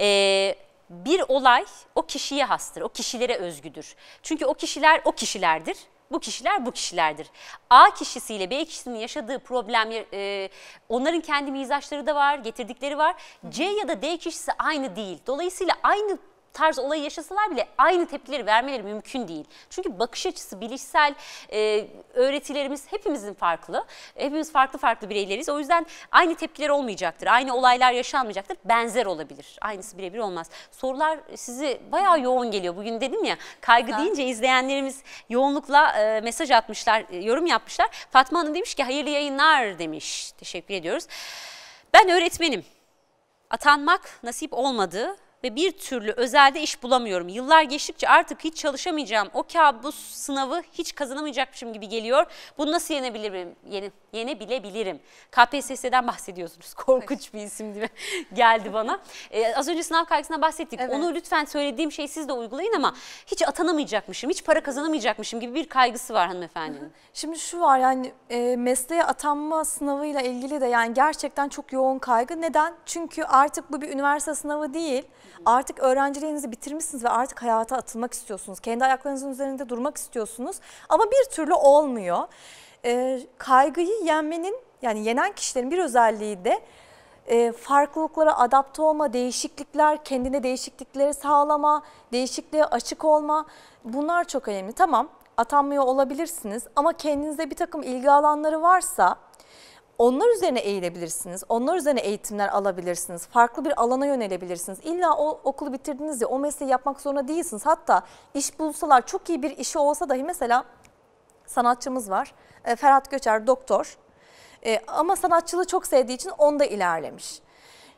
Ee, bir olay o kişiye hastır, o kişilere özgüdür. Çünkü o kişiler o kişilerdir bu kişiler bu kişilerdir. A kişisiyle B kişisinin yaşadığı problem, e, onların kendi mizaçları da var, getirdikleri var. C ya da D kişisi aynı değil. Dolayısıyla aynı tarz olayı yaşasalar bile aynı tepkileri vermeleri mümkün değil. Çünkü bakış açısı, bilişsel e, öğretilerimiz hepimizin farklı. Hepimiz farklı farklı bireyleriz. O yüzden aynı tepkiler olmayacaktır. Aynı olaylar yaşanmayacaktır. Benzer olabilir. Aynısı birebir olmaz. Sorular sizi bayağı yoğun geliyor. Bugün dedim ya kaygı ha. deyince izleyenlerimiz yoğunlukla e, mesaj atmışlar, e, yorum yapmışlar. Fatma Hanım demiş ki hayırlı yayınlar demiş. Teşekkür ediyoruz. Ben öğretmenim. Atanmak nasip olmadı ve bir türlü özelde iş bulamıyorum. Yıllar geçtikçe artık hiç çalışamayacağım. O kabus sınavı hiç kazanamayacakmışım gibi geliyor. Bunu nasıl yenebilirim? Yeni, yenebilebilirim. KPSS'den bahsediyorsunuz. Korkunç bir isim gibi geldi bana. Ee, az önce sınav kaygısından bahsettik. Evet. Onu lütfen söylediğim şeyi siz de uygulayın ama hiç atanamayacakmışım, hiç para kazanamayacakmışım gibi bir kaygısı var hanımefendinin. Şimdi şu var yani e, mesleğe atanma sınavıyla ilgili de yani gerçekten çok yoğun kaygı. Neden? Çünkü artık bu bir üniversite sınavı değil. Artık öğrenciliğinizi bitirmişsiniz ve artık hayata atılmak istiyorsunuz. Kendi ayaklarınızın üzerinde durmak istiyorsunuz ama bir türlü olmuyor. E, kaygıyı yenmenin yani yenen kişilerin bir özelliği de e, farklılıklara adapte olma, değişiklikler, kendine değişiklikleri sağlama, değişikliğe açık olma bunlar çok önemli. Tamam atanmıyor olabilirsiniz ama kendinize bir takım ilgi alanları varsa onlar üzerine eğilebilirsiniz. Onlar üzerine eğitimler alabilirsiniz. Farklı bir alana yönelebilirsiniz. İlla o okulu bitirdiniz ya o mesleği yapmak zorunda değilsiniz. Hatta iş bulsalar çok iyi bir işi olsa dahi mesela sanatçımız var. E, Ferhat Göçer doktor. E, ama sanatçılığı çok sevdiği için onda ilerlemiş.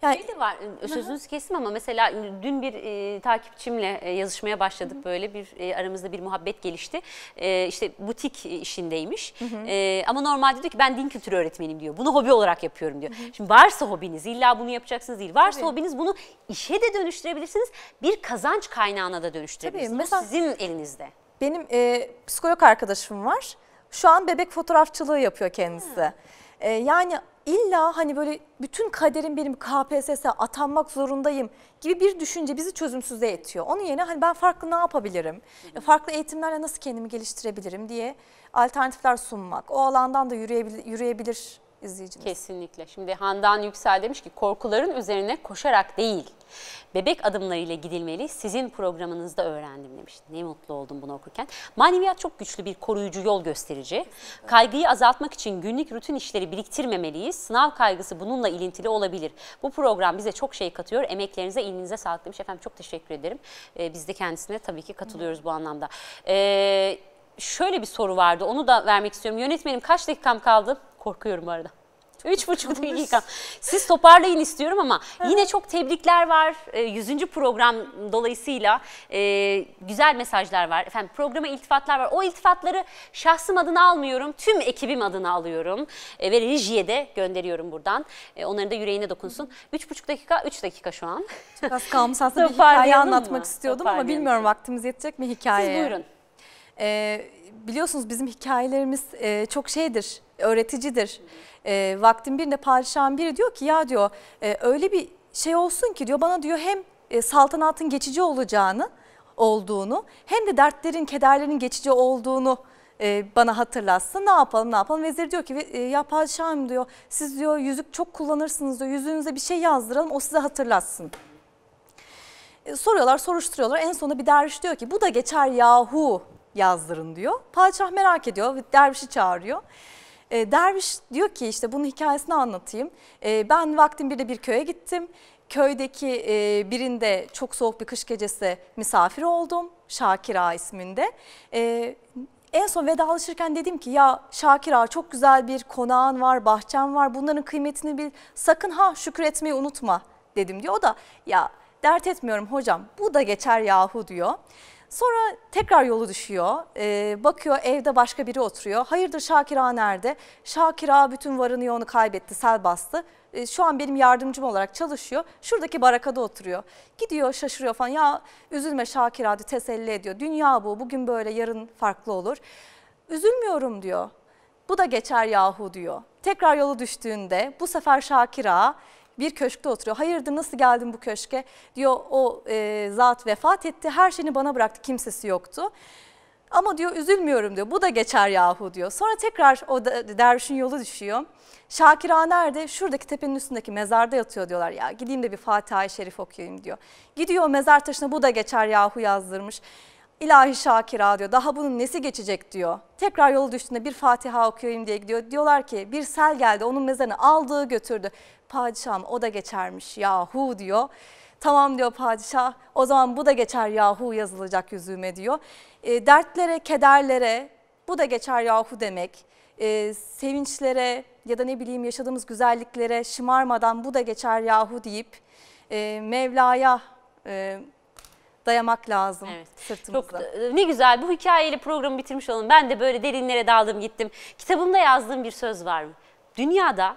Yani, şey de var ıı, sözünüzü kestim ama mesela ıı, dün bir e, takipçimle e, yazışmaya başladık hı böyle bir e, aramızda bir muhabbet gelişti. E, işte butik işindeymiş hı hı. E, ama normalde diyor ki ben din kültürü öğretmeniyim diyor. Bunu hobi olarak yapıyorum diyor. Hı hı. Şimdi varsa hobiniz illa bunu yapacaksınız değil. Varsa Tabii. hobiniz bunu işe de dönüştürebilirsiniz. Bir kazanç kaynağına da dönüştürebilirsiniz. Tabii, mesela, sizin elinizde. Benim e, psikolog arkadaşım var. Şu an bebek fotoğrafçılığı yapıyor kendisi. Hı. yani illa hani böyle bütün kaderim benim KPSS'e atanmak zorundayım gibi bir düşünce bizi çözümsüze etiyor. Onun yerine hani ben farklı ne yapabilirim? Hı e, hı. Farklı eğitimlerle nasıl kendimi geliştirebilirim diye alternatifler sunmak. O alandan da yürüyebilir, yürüyebilir izleyicimiz. Kesinlikle. Şimdi Handan Yüksel demiş ki korkuların üzerine koşarak değil, bebek adımlarıyla gidilmeli. Sizin programınızda öğrendim demiş. Ne mutlu oldum bunu okurken. Maneviyat çok güçlü bir koruyucu yol gösterici. Kaygıyı azaltmak için günlük rutin işleri biriktirmemeliyiz. Sınav kaygısı bununla ilintili olabilir. Bu program bize çok şey katıyor. Emeklerinize, ilminize sağlık demiş. Efendim çok teşekkür ederim. Ee, biz de kendisine tabii ki katılıyoruz bu anlamda. Ee, şöyle bir soru vardı. Onu da vermek istiyorum. Yönetmenim kaç dakikam kaldı? Korkuyorum bu arada. Üç buçuk dakika. Siz toparlayın istiyorum ama yine çok tebrikler var. Ee, yüzüncü program dolayısıyla e, güzel mesajlar var. Efendim programa iltifatlar var. O iltifatları şahsım adına almıyorum. Tüm ekibim adına alıyorum. E, ve rejiye de gönderiyorum buradan. E, onların da yüreğine dokunsun. Üç buçuk dakika, üç dakika şu an. Çok az kalmış aslında bir hikaye anlatmak mı? istiyordum ama bilmiyorum vaktimiz yetecek mi hikaye? Siz buyurun. Ee, biliyorsunuz bizim hikayelerimiz e, çok şeydir, öğreticidir. E, vaktin birinde padişahın biri diyor ki ya diyor e, öyle bir şey olsun ki diyor bana diyor hem e, saltanatın geçici olacağını olduğunu hem de dertlerin kederlerin geçici olduğunu e, bana hatırlatsın ne yapalım ne yapalım. Vezir diyor ki e, ya padişahım diyor siz diyor yüzük çok kullanırsınız diyor yüzüğünüze bir şey yazdıralım o size hatırlatsın e, soruyorlar soruşturuyorlar en sonunda bir derviş diyor ki bu da geçer yahu yazdırın diyor. Padişah merak ediyor, dervişi çağırıyor. E, derviş diyor ki işte bunun hikayesini anlatayım. E, ben vaktim bir de bir köye gittim. Köydeki e, birinde çok soğuk bir kış gecesi misafir oldum. Şakir Ağa isminde. E, en son vedalaşırken dedim ki ya Şakir Ağa çok güzel bir konağın var, bahçen var. Bunların kıymetini bil. Sakın ha şükür etmeyi unutma dedim diyor. O da ya dert etmiyorum hocam bu da geçer yahu diyor. Sonra tekrar yolu düşüyor. Ee, bakıyor evde başka biri oturuyor. Hayırdır Şakira nerede? Şakira bütün varını yoğunu kaybetti, sel bastı. Ee, şu an benim yardımcım olarak çalışıyor. Şuradaki barakada oturuyor. Gidiyor şaşırıyor falan. Ya üzülme Şakira diyor, teselli ediyor. Dünya bu, bugün böyle yarın farklı olur. Üzülmüyorum diyor. Bu da geçer yahu diyor. Tekrar yolu düştüğünde bu sefer Şakira bir köşkte oturuyor. Hayırdır nasıl geldin bu köşke diyor o e, zat vefat etti her şeyini bana bıraktı kimsesi yoktu. Ama diyor üzülmüyorum diyor bu da geçer yahu diyor. Sonra tekrar o dervişin yolu düşüyor. Şakira nerede? Şuradaki tepenin üstündeki mezarda yatıyor diyorlar ya gideyim de bir Fatiha-i Şerif okuyayım diyor. Gidiyor mezar taşına bu da geçer yahu yazdırmış. İlahi Şakira diyor daha bunun nesi geçecek diyor. Tekrar yolu düştüğünde bir Fatiha okuyayım diye gidiyor. Diyorlar ki bir sel geldi onun mezarını aldığı götürdü. Padişahım o da geçermiş yahu diyor. Tamam diyor padişah o zaman bu da geçer yahu yazılacak yüzüme diyor. E, dertlere, kederlere bu da geçer yahu demek. E, sevinçlere ya da ne bileyim yaşadığımız güzelliklere şımarmadan bu da geçer yahu deyip e, Mevla'ya e, dayamak lazım evet. sırtımızda. Çok, e, ne güzel bu hikayeyle programı bitirmiş olalım. Ben de böyle derinlere daldım gittim. Kitabımda yazdığım bir söz var. mı? Dünyada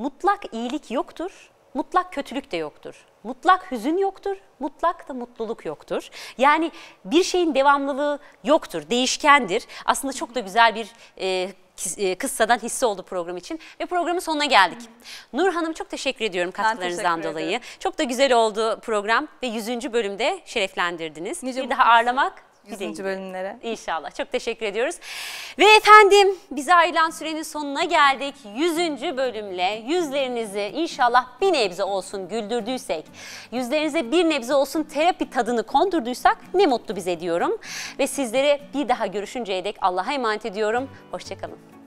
mutlak iyilik yoktur, mutlak kötülük de yoktur. Mutlak hüzün yoktur, mutlak da mutluluk yoktur. Yani bir şeyin devamlılığı yoktur, değişkendir. Aslında çok da güzel bir e, e kıssadan hisse oldu program için ve programın sonuna geldik. Hı. Nur Hanım çok teşekkür ediyorum katkılarınızdan dolayı. Ederim. Çok da güzel oldu program ve 100. bölümde şereflendirdiniz. Nice bir daha ağırlamak 100. bölümlere. İnşallah. Çok teşekkür ediyoruz. Ve efendim bize ayrılan sürenin sonuna geldik. 100. bölümle yüzlerinizi inşallah bir nebze olsun güldürdüysek, yüzlerinize bir nebze olsun terapi tadını kondurduysak ne mutlu bize diyorum. Ve sizlere bir daha görüşünceye dek Allah'a emanet ediyorum. Hoşçakalın.